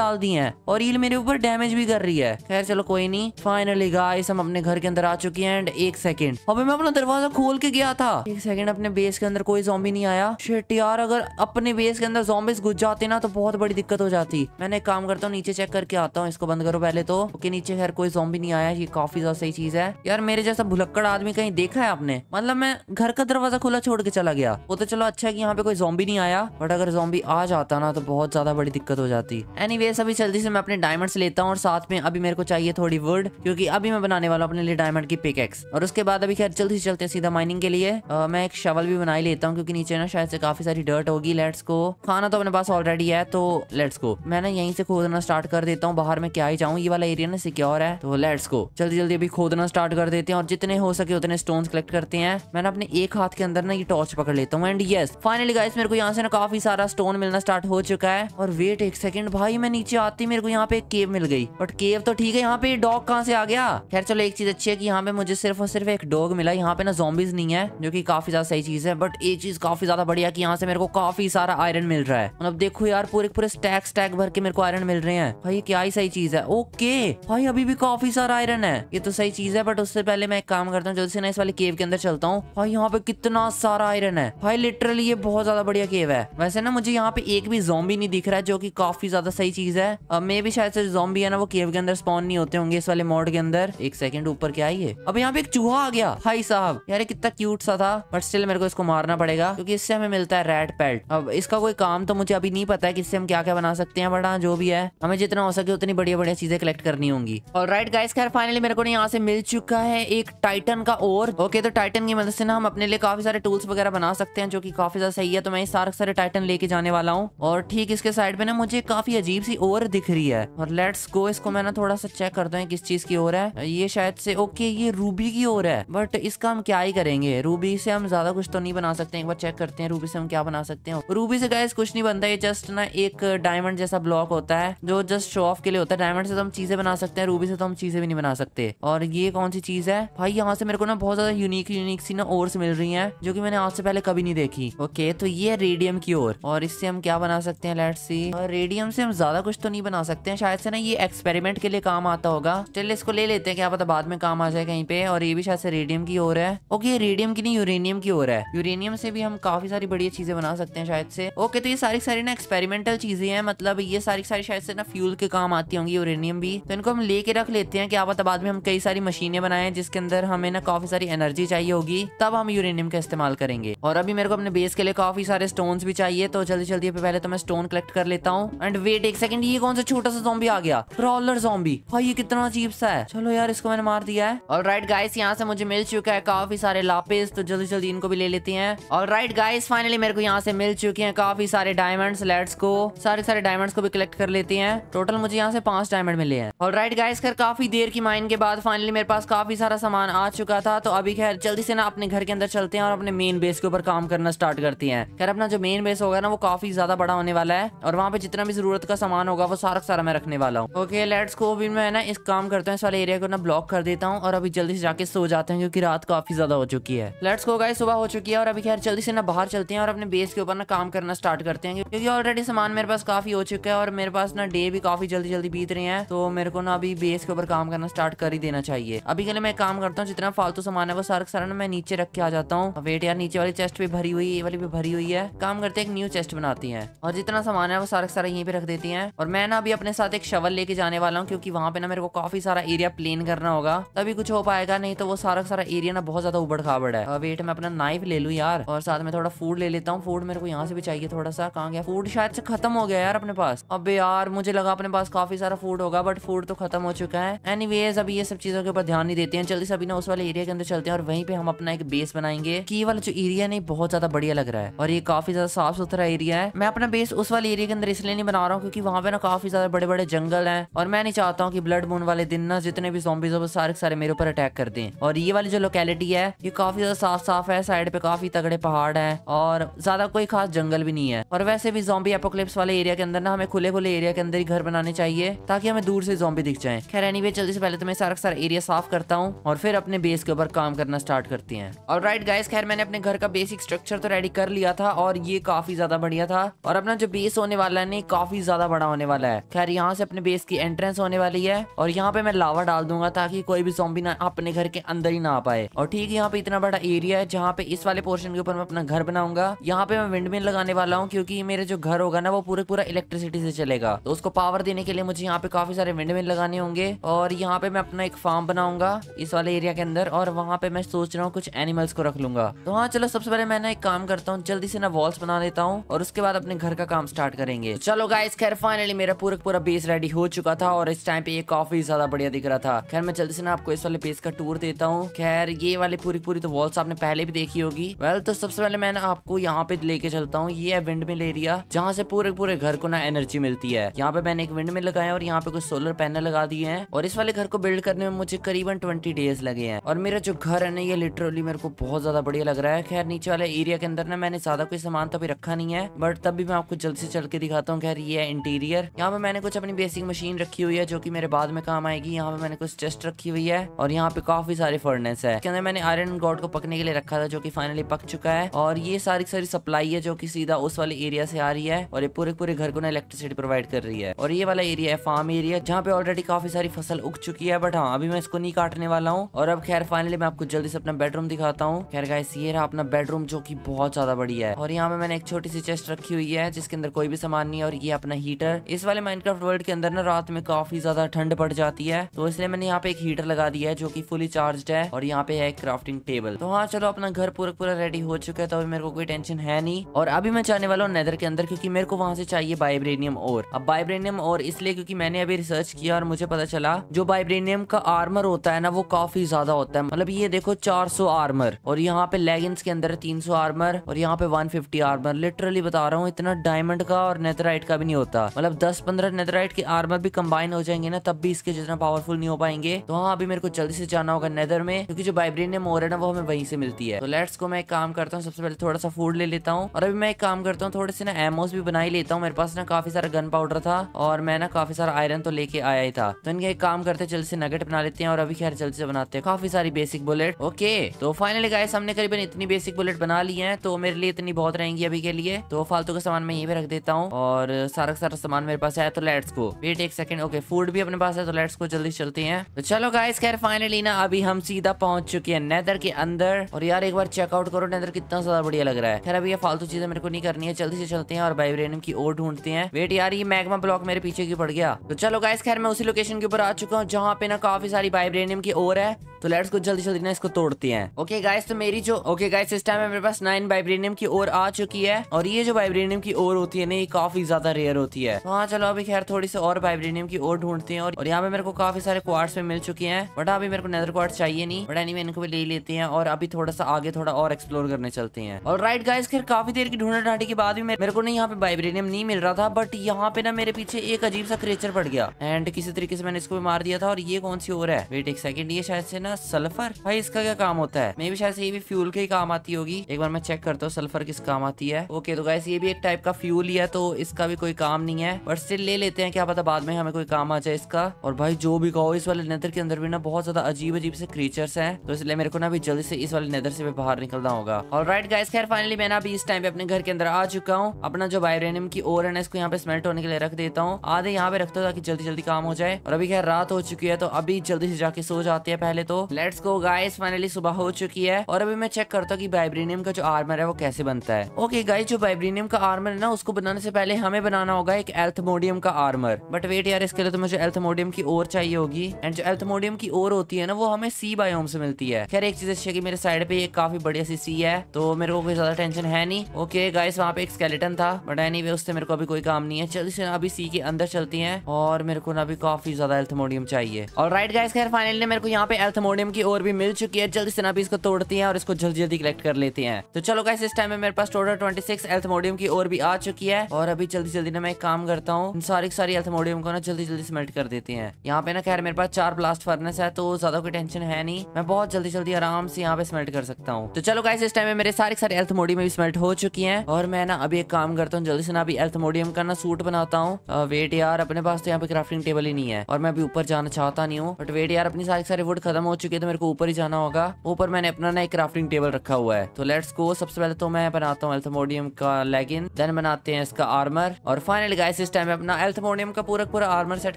डाल दी है और ईल मेरे ऊपर डैमेज भी कर रही है खैर चलो कोई नहीं फाइनली गाइस हम अपने घर के अंदर आ चुकी है एंड एक सेकेंड अबे मैं अपना दरवाजा खोल के गया था एक सेकेंड अपने बेस के अंदर कोई जॉम्बी नहीं आया शेट यार अगर अपने बेस के अंदर जॉम्बिस घुस जाते ना तो बहुत बड़ी दिक्कत हो जाती मैंने एक काम करता हूँ नीचे चेक करके आता हूँ इसको बंद करो पहले तो ओके नीचे खैर कोई जॉम्बी नहीं आया ये काफी ज्यादा सही चीज है यार मेरे जैसा भुलक्कड़ आदमी कहीं देखा है आपने मतलब मैं घर का दरवाजा खुला छोड़ के चला गया वो तो चलो अच्छा है की यहाँ पे कोई जॉम्बी नहीं आया बट अगर जॉम्बी आ जाता ना तो बहुत ज्यादा बड़ी दिक्कत हो जाती एनी अभी जल्दी से मैं अपने डायमंड लेता हूँ और साथ में अभी मेरे को चाहिए थोड़ी वुड क्योंकि अभी मैं बनाने वाला अपने लिए डायमंड की पिक पिकेक्स और उसके बाद अभी खैर जल्दी से चलते हैं सीधा माइनिंग के लिए आ, मैं एक शवल भी बनाई लेता हूँ क्योंकि नीचे ना शायद से काफी सारी डर्ट होगी लेट्स को खाना तो अपने पास ऑलरेडी है तो लेट्स को मैं ना यहीं से खोदना स्टार्ट कर देता हूँ बाहर में क्या ही जाऊँ ये वाला एरिया ना सिक्योर है तो लेट्स को जल्दी जल्दी अभी खोदना स्टार्ट कर देते हैं और जितने हो सके उतने स्टोन कलेक्ट करते हैं मैंने अपने एक हाथ के अंदर ना ये टॉर्च पकड़ लेता हूँ एंड यस फाइनली गाइस मेरे को यहाँ से ना काफी सारा स्टोन मिलना स्टार्ट हो चुका है और वेट एक सेकंड भाई मैं नीचे आती मेरे को यहाँ पे एक केव मिल गई बट केव तो ठीक है यहाँ पे डॉग कहाँ से आ गया खैर चलो एक चीज अच्छी है कि यहाँ पे मुझे मुझे सिर्फ और सिर्फ एक डॉग मिला यहाँ पे ना जोबीज नहीं है जो की काफी ज्यादा सही चीज है बट ये चीज काफी ज्यादा बढ़िया की यहाँ से मेरे को काफी सारा आयरन मिल रहा है मतलब देखो यार पूरे पूरे स्टैक स्टैक भर के मेरे को आयरन मिल रहे हैं भाई क्या ही सही चीज है ओके भाई अभी भी काफी सारा आयरन है ये तो सही चीज है बट उससे पहले मैं एक काम करता हूँ जल्दी से ना इस वाले केव के अंदर चलता हूँ भाई यहाँ पे कितना सारा आयरन है भाई लिटरली ये बहुत ज्यादा बढ़िया केव है वैसे ना मुझे यहाँ पे एक भी जोबी नहीं दिख रहा है जो की काफी ज्यादा सही चीज है मे भी शायद से जोम्बी है ना वो केव के अंदर स्पॉन नहीं होते होंगे इस वाले मोड के अंदर एक सेकंड ऊपर क्या है अब यहाँ पे एक चूहा आ गया हाई साहब यार कितना क्यूट सा था बट स्टिल मेरे को इसको मारना पड़ेगा क्योंकि इससे हमें मिलता है रेड पेल्ट अब इसका कोई काम तो मुझे अभी नहीं पता है कि इससे हम क्या क्या बना सकते हैं बड़ा हाँ, जो भी है हमें जितना हो सके उतनी बढ़िया बढ़िया चीजें कलेक्ट करनी होंगी और राइट गाइस खैर फाइनली मेरे को यहाँ से मिल चुका है एक टाइटन का और ओके तो टाइटन की मदद से ना हम अपने लिए काफी सारे टूल्स वगैरह बना सकते हैं जो की काफी ज्यादा सही है तो मैं सारे सारे टाइटन लेके जाने वाला हूँ और ठीक इसके साइड में ना मुझे काफी अजीब सी ओर दिख रही है और लेट्स गो इसको मैं ना थोड़ा सा चेक करता हूँ किस चीज की ओर है ये शायद से ओके ये रू रूबी की ओर है बट इसका हम क्या ही करेंगे रूबी से हम ज्यादा कुछ तो नहीं बना सकते एक बार चेक करते हैं रूबी से हम क्या बना सकते हैं रूबी से गाइस कुछ नहीं बनता ये जस्ट ना एक डायमंड जैसा ब्लॉक होता है जो जस्ट शो ऑफ के लिए होता है डायमंड से तो हम चीजें बना सकते हैं रूबी से तो हम चीजें भी नहीं बना सकते और ये कौन सी चीज है भाई यहाँ से मेरे को ना बहुत ज्यादा यूनिक यूनिक सी ना ओर्स मिल रही है जो की मैंने आज से पहले कभी नहीं देखी ओके तो ये है रेडियम की ओर और इससे हम क्या बना सकते हैं लेट सी और रेडियम से हम ज्यादा कुछ तो नहीं बना सकते हैं शायद से ना ये एक्सपेरिमेंट के लिए काम आता होगा चलिए इसको ले लेते हैं क्या पता बाद में काम आ जाए कहीं पे और ये भी शायद से रेडियम की ओर है ओके ये रेडियम की नहीं यूरेनियम की ओर है यूरेनियम से भी हम काफी सारी बढ़िया चीजें बना सकते हैं शायद से ओके तो ये सारी सारी ना एक्सपेरिमेंटल चीजें हैं मतलब ये सारी सारी शायद से ना फ्यूल के काम आती होंगी यूरेनियम भी तो इनको हम लेके रख लेते हैं क्या पता मतलब बाद में हम कई सारी मशीनें बनाए जिसके अंदर हमें ना काफी सारी एनर्जी चाहिए होगी तब हम यूरेनियम का इस्तेमाल करेंगे और अभी मेरे को अपने बेस के लिए काफी सारे स्टोन भी चाहिए तो जल्दी जल्दी पहले तो मैं स्टोन कलेक्ट कर लेता हूँ एंड वेट एक सेकंड ये कौन सा छोटा सा जॉम्बी आ गया क्रॉलर जॉम्बी भाई ये कितना अजीब सा है चलो यार इसको मैंने मार दिया है और राइट गाइस यहाँ से मुझे मिल चुका है काफी सारे लापिस तो जल्दी जल्दी इनको भी ले लेते हैं और राइट गाइस फाइनली मेरे को यहाँ से मिल चुके हैं काफी सारे डायमंड्स लेट्स को सारे सारे डायमंड्स को भी कलेक्ट कर लेते हैं टोटल मुझे यहाँ से पांच डायमंड मिले हैं और राइट गाइस खैर काफी देर की माइन के बाद फाइनली मेरे पास काफी सारा सामान आ चुका था तो अभी खैर जल्दी से ना अपने घर के अंदर चलते हैं और अपने मेन बेस के ऊपर काम करना स्टार्ट करती है खैर अपना जो मेन बेस होगा ना वो काफी ज्यादा बड़ा होने वाला है और वहाँ पे जितना भी जरूरत का सामान होगा वो सारा सारा मैं रखने वाला हूँ ओके लेट्स को भी मैं ना इस काम करता हूँ इस वाले एरिया को ना ब्लॉक कर देता हूँ और अभी जल्दी जल्दी से जाके सो जाते हैं क्योंकि रात काफी ज्यादा हो चुकी है लेट्स गो गाय सुबह हो चुकी है और अभी खैर जल्दी से ना बाहर चलते हैं और अपने बेस के ऊपर ना काम करना स्टार्ट करते हैं क्योंकि ऑलरेडी सामान मेरे पास काफी हो चुका है और मेरे पास ना डे भी काफी जल्दी जल्दी बीत रहे हैं तो मेरे को ना अभी बेस के ऊपर काम करना स्टार्ट कर ही देना चाहिए अभी के लिए मैं काम करता हूँ जितना फालतू सामान है वो सारा सारा ना मैं नीचे रख के आ जाता हूँ वेट यार नीचे वाली चेस्ट भी भरी हुई ये वाली भी भरी हुई है काम करते एक न्यू चेस्ट बनाती है और जितना सामान है वो सारा सारा यहीं पे रख देती है और मैं ना अभी अपने साथ एक शवल लेके जाने वाला हूँ क्योंकि वहाँ पे ना मेरे को काफी सारा एरिया प्लेन करना होगा तभी कुछ हो पाएगा आएगा नहीं तो वो सारा सारा एरिया ना बहुत ज्यादा उबड़ खाबड़ है वेट मैं अपना नाइफ ले लू यार और साथ में थोड़ा फूड ले लेता हूँ फूड मेरे को यहाँ से भी चाहिए थोड़ा सा कहाँ गया फूड शायद से खत्म हो गया यार अपने पास अब यार मुझे लगा अपने पास काफी सारा फूड होगा बट फूड तो खत्म हो चुका है एनी अभी ये सब चीजों के ऊपर ध्यान नहीं देते हैं जल्दी से अभी ना उस वाले एरिया के अंदर चलते हैं और वहीं पे हम अपना एक बेस बनाएंगे कि वाला जो एरिया नहीं बहुत ज्यादा बढ़िया लग रहा है और ये काफी ज्यादा साफ सुथरा एरिया है मैं अपना बेस उस वाले एरिया के अंदर इसलिए नहीं बना रहा हूँ क्योंकि वहाँ पे ना काफी ज्यादा बड़े बड़े जंगल है और मैं नहीं चाहता हूँ की ब्लड मून वाले दिन ना जितने भी जॉम्बिस हो सारे सारे मेरे ऊपर अटैक अटैक कर दें और ये वाली जो लोकेलिटी है ये काफी ज्यादा साफ साफ है साइड पे काफी तगड़े पहाड़ है और ज्यादा कोई खास जंगल भी नहीं है और वैसे भी जोबी एपोक्लिप्स वाले एरिया के अंदर ना हमें खुले खुले एरिया के अंदर ही घर बनाने चाहिए ताकि हमें दूर से जोबी दिख जाए खैर एनी जल्दी से पहले तो मैं सारा सारा एरिया साफ करता हूँ और फिर अपने बेस के ऊपर काम करना स्टार्ट करती है और राइट गाइस खैर मैंने अपने घर का बेसिक स्ट्रक्चर तो रेडी कर लिया था और ये काफी ज्यादा बढ़िया था और अपना जो बेस होने वाला है काफी ज्यादा बड़ा होने वाला है खैर यहाँ से अपने बेस की एंट्रेंस होने वाली है और यहाँ पे मैं लावा डाल दूंगा ताकि कोई भी जोम्बी ना आप अपने घर के अंदर ही ना आ पाए और ठीक है यहाँ पे इतना बड़ा एरिया है जहाँ पे इस वाले पोर्शन के ऊपर मैं अपना घर बनाऊंगा यहाँ पे मैं विंडमिल लगाने वाला हूँ क्योंकि मेरे जो घर होगा ना वो पूरे पूरा इलेक्ट्रिसिटी से चलेगा तो उसको पावर देने के लिए मुझे यहाँ पे काफी सारे विंडमिल लगाने होंगे और यहाँ पे मैं अपना एक फार्म बनाऊंगा इस वाले एरिया के अंदर और वहाँ पे मैं सोच रहा हूँ कुछ एनिमल्स को रख लूंगा तो हाँ चलो सबसे पहले मैं एक काम करता हूँ जल्दी से ना वॉल्स बना लेता हूँ और उसके बाद अपने घर का काम स्टार्ट करेंगे तो चलो गाइस खैर फाइनली मेरा पूरा पूरा बेस रेडी हो चुका था और इस टाइम पे ये काफी ज्यादा बढ़िया दिख रहा था खैर मैं जल्दी से ना आपको इस वाले बेस का का टूर देता हूँ खैर ये वाले पूरी पूरी तो वॉल्स आपने पहले भी देखी होगी वेल तो सबसे पहले मैं आपको यहाँ पे लेके चलता हूँ ये है विंड मिल एरिया जहाँ से पूरे पूरे घर को ना एनर्जी मिलती है यहाँ पे मैंने एक विंड मिल लगाया और यहाँ पे कुछ सोलर पैनल लगा दिए हैं और इस वाले घर को बिल्ड करने में मुझे करीबन ट्वेंटी डेज लगे हैं और मेरा जो घर है ना ये लिटरली मेरे को बहुत ज्यादा बढ़िया लग रहा है खैर नीचे वाले एरिया के अंदर ना मैंने ज्यादा कोई सामान तो अभी रखा नहीं है बट तब भी मैं आपको जल्द से चल के दिखाता हूँ खैर ये है इंटीरियर यहाँ पे मैंने कुछ अपनी बेसिक मशीन रखी हुई है जो की मेरे बाद में काम आएगी यहाँ पे मैंने कुछ चेस्ट रखी हुई है और यहाँ पे पे काफी सारे फर्नेस है इसके अंदर मैंने आयरन गॉड को पकने के लिए रखा था जो की फाइनली पक चुका है और ये सारी सारी सप्लाई है जो की सीधा उस वाले एरिया से आ रही है और ये पूरे पूरे घर को ना इलेक्ट्रिसिटी प्रोवाइड कर रही है और ये वाला एरिया है फार्म एरिया जहाँ पे ऑलरेडी काफी सारी फसल उग चुकी है बट हाँ अभी मैं इसको नहीं काटने वाला हूँ और अब खैर फाइनली मैं आपको जल्दी से अपना बेडरूम दिखाता हूँ खैर गाइस ये रहा अपना बेडरूम जो की बहुत ज्यादा बढ़िया है और यहाँ पे मैंने एक छोटी सी चेस्ट रखी हुई है जिसके अंदर कोई भी सामान नहीं है और ये अपना हीटर इस वाले माइनक्राफ्ट वर्ल्ड के अंदर ना रात में काफी ज्यादा ठंड पड़ जाती है तो इसलिए मैंने यहाँ पे एक हीटर लगा दिया है जो की फुली चार्ज है और यहाँ पे है क्राफ्टिंग टेबल तो हाँ चलो अपना घर पूरा पूरा रेडी हो चुका है तो अभी मेरे को कोई टेंशन है नहीं और अभी मैं जाने वाला हूँ नेदर के अंदर क्योंकि मेरे को वहां से चाहिए बाइब्रेनियम और अब बाइब्रेनियम और इसलिए क्योंकि मैंने अभी रिसर्च किया और मुझे पता चला जो बाइब्रेनियम का आर्मर होता है ना वो काफी ज्यादा होता है मतलब ये देखो 400 आर्मर और यहाँ पे लेगिंग के अंदर 300 आर्मर और यहाँ पे 150 आर्मर लिटरली बता रहा हूँ इतना डायमंड का और नेदराइट का भी नहीं होता मतलब दस पंद्रह नेदराइट के आर्मर भी कंबाइन हो जाएंगे ना तब भी इसके जितना पावरफुल नहीं हो पाएंगे तो हाँ अभी मेरे को जल्दी से जाना होगा नेदर में क्योंकि जो वाइब्रेनियम और है ना वो हमें वहीं से मिलती है तो लेट्स को मैं एक काम करता हूँ सबसे पहले थोड़ा सा फूड ले लेता हूँ और अभी मैं एक काम करता हूँ थोड़े से ना एमोस भी बनाई लेता हूँ मेरे पास ना काफी सारा गन पाउडर था और मैं ना काफी सारा आयरन तो लेके आया ही था तो इनके एक काम करते जल्द से नगेट बना लेते हैं और अभी खैर जल्द से बनाते हैं काफी सारी बेसिक बुलेट ओके तो फाइनली गाइस हमने करीबन इतनी बेसिक बुलेट बना ली है तो मेरे लिए इतनी बहुत रहेंगी अभी के लिए तो फालतू का सामान मैं यही पे रख देता हूँ और सारा सारा सामान मेरे पास है तो लेट्स को वेट एक सेकंड ओके फूड भी अपने पास है तो लेट्स को जल्दी चलते हैं तो चलो गाइस खैर फाइनली ना अभी हम सीधा पहुंच चुके हैं नेदर के अंदर और यार एक बार चेकआउट करो नेदर कितना ज्यादा बढ़िया लग रहा है खैर अभी ये फालतू चीजें मेरे को नहीं करनी है जल्दी से चलते हैं और वाइब्रेनियम की ओर ढूंढते हैं वेट यार ये मैग्मा ब्लॉक मेरे पीछे की पड़ गया तो चलो गाइस खैर मैं उसी लोकेशन के ऊपर आ चुका हूँ जहाँ पे ना काफी सारी वाइब्रेनियम की ओर है तो लेट्स को जल्दी जल्दी ना इसको तोड़ते हैं ओके गाइस तो मेरी जो ओके गाइस इस टाइम मेरे पास नाइन वाइब्रेनियम की ओर आ चुकी है और ये जो वाइब्रेनियम की ओर होती है ना ये काफी ज्यादा रेयर होती है तो हाँ चलो अभी खैर थोड़ी सी और वाइब्रेनियम की ओर ढूंढते हैं और यहाँ पे मेरे को काफी सारे क्वार्ट्स में मिल चुके हैं बट हाँ, अभी मेरे को नेदर क्वार्ट्स चाहिए नहीं बट एनी इनको भी ले लेते हैं और अभी थोड़ा सा आगे थोड़ा और एक्सप्लोर करने चलते हैं और राइट गाइज फिर काफी देर की ढूंढा ढाटी के बाद भी मेरे को ना यहाँ पे वाइब्रेनियम नहीं मिल रहा था बट यहाँ पे ना मेरे पीछे एक अजीब सा क्रेचर पड़ गया एंड किसी तरीके से मैंने इसको भी मार दिया था और ये कौन सी और है वेट एक सेकंड ये शायद से ना सल्फर भाई इसका क्या काम होता है मे भी शायद से ये भी फ्यूल के ही काम आती होगी एक बार मैं चेक करता हूँ सल्फर किस काम आती है ओके तो गाइस ये भी एक टाइप का फ्यूल ही है तो इसका भी कोई काम नहीं है बट स्टिल ले लेते हैं क्या पता बाद में हमें कोई काम आ जाए इसका और भाई जो भी कहो इस वाले नेदर के अंदर भी ना बहुत ज्यादा अजीब अजीब से क्रीचर्स हैं तो इसलिए मेरे को ना अभी जल्दी से इस वाले नेदर से भी बाहर निकलना होगा और राइट गाइस खैर फाइनली मैं अभी इस टाइम पे अपने घर के अंदर आ चुका हूँ अपना जो वायरेनियम की ओर है ना इसको यहाँ पे स्मेल्ट होने के लिए रख देता हूँ आधे यहाँ पे रखता हूँ ताकि जल्दी जल्दी काम हो जाए और अभी खैर रात हो चुकी है तो अभी जल्दी से जाके सो जाते हैं पहले तो लेट्स गो गाइस फाइनली सुबह हो चुकी है और अभी मैं चेक करता हूँ की वाइब्रेनियम का जो आर्मर है वो कैसे बनता है ओके गाइस जो वाइब्रेनियम का आर्मर है ना उसको बनाने से पहले हमें बनाना होगा एक एल्थमोडियम का आर्मर बट वेट यार इसके लिए तो मुझे एल्थमोडियम की ओर चाहिए होगी एंड जो एल्थमोडियम की ओर होती है ना वो हमें सी बायोम से मिलती है खैर एक चीज अच्छी है कि मेरे साइड पे ये काफी बढ़िया सी सी है तो मेरे को कोई ज्यादा टेंशन है नहीं ओके गाइस वहाँ पे एक स्केलेटन था बट एनी anyway, उससे मेरे को अभी कोई काम नहीं है चलिए से अभी सी के अंदर चलती है और मेरे को ना अभी काफी ज्यादा एल्थमोडियम चाहिए और राइट गाइस खैर फाइनली मेरे को यहाँ पे एल्थमोडियम की और भी मिल चुकी है जल्दी से ना अभी इसको तोड़ती है और इसको जल्दी जल्दी कलेक्ट कर लेती है तो चलो गाइस इस टाइम में मेरे पास टोटल ट्वेंटी सिक्स एल्थमोडियम की और भी आ चुकी है और अभी जल्दी जल्दी ना मैं एक काम करता हूँ सारी सारी एल्थमोडियम को ना जल्दी जल्दी स्मेल्ट कर देती है यहाँ पे ना खैर मेरे पास चार ब्लास्ट फर्नेस है तो ज्यादा ज्यादा कोई टेंशन है नहीं मैं बहुत जल्दी जल्दी आराम से यहाँ पे स्मेल्ट कर सकता हूँ तो चलो गाइस इस टाइम में मेरे सारे सारे एल्थ मोडियम में भी स्मेल्ट हो चुकी है और मैं ना अभी एक काम करता हूँ जल्दी से ना अभी एल्थ मोडियम का ना सूट बनाता हूँ वेट यार अपने पास तो यहाँ पे क्राफ्टिंग टेबल ही नहीं है और मैं अभी ऊपर जाना चाहता नहीं हूँ बट वेट यार अपनी सारी सारी वुड खत्म हो चुकी है तो मेरे को ऊपर ही जाना होगा ऊपर मैंने अपना ना एक क्राफ्टिंग टेबल रखा हुआ है तो लेट्स गो सबसे पहले तो मैं बनाता हूँ एल्थ मोडियम का लेगिन देन बनाते हैं इसका आर्मर और फाइनल गाइस इस टाइम अपना एल्थ मोडियम का पूरा पूरा आर्मर सेट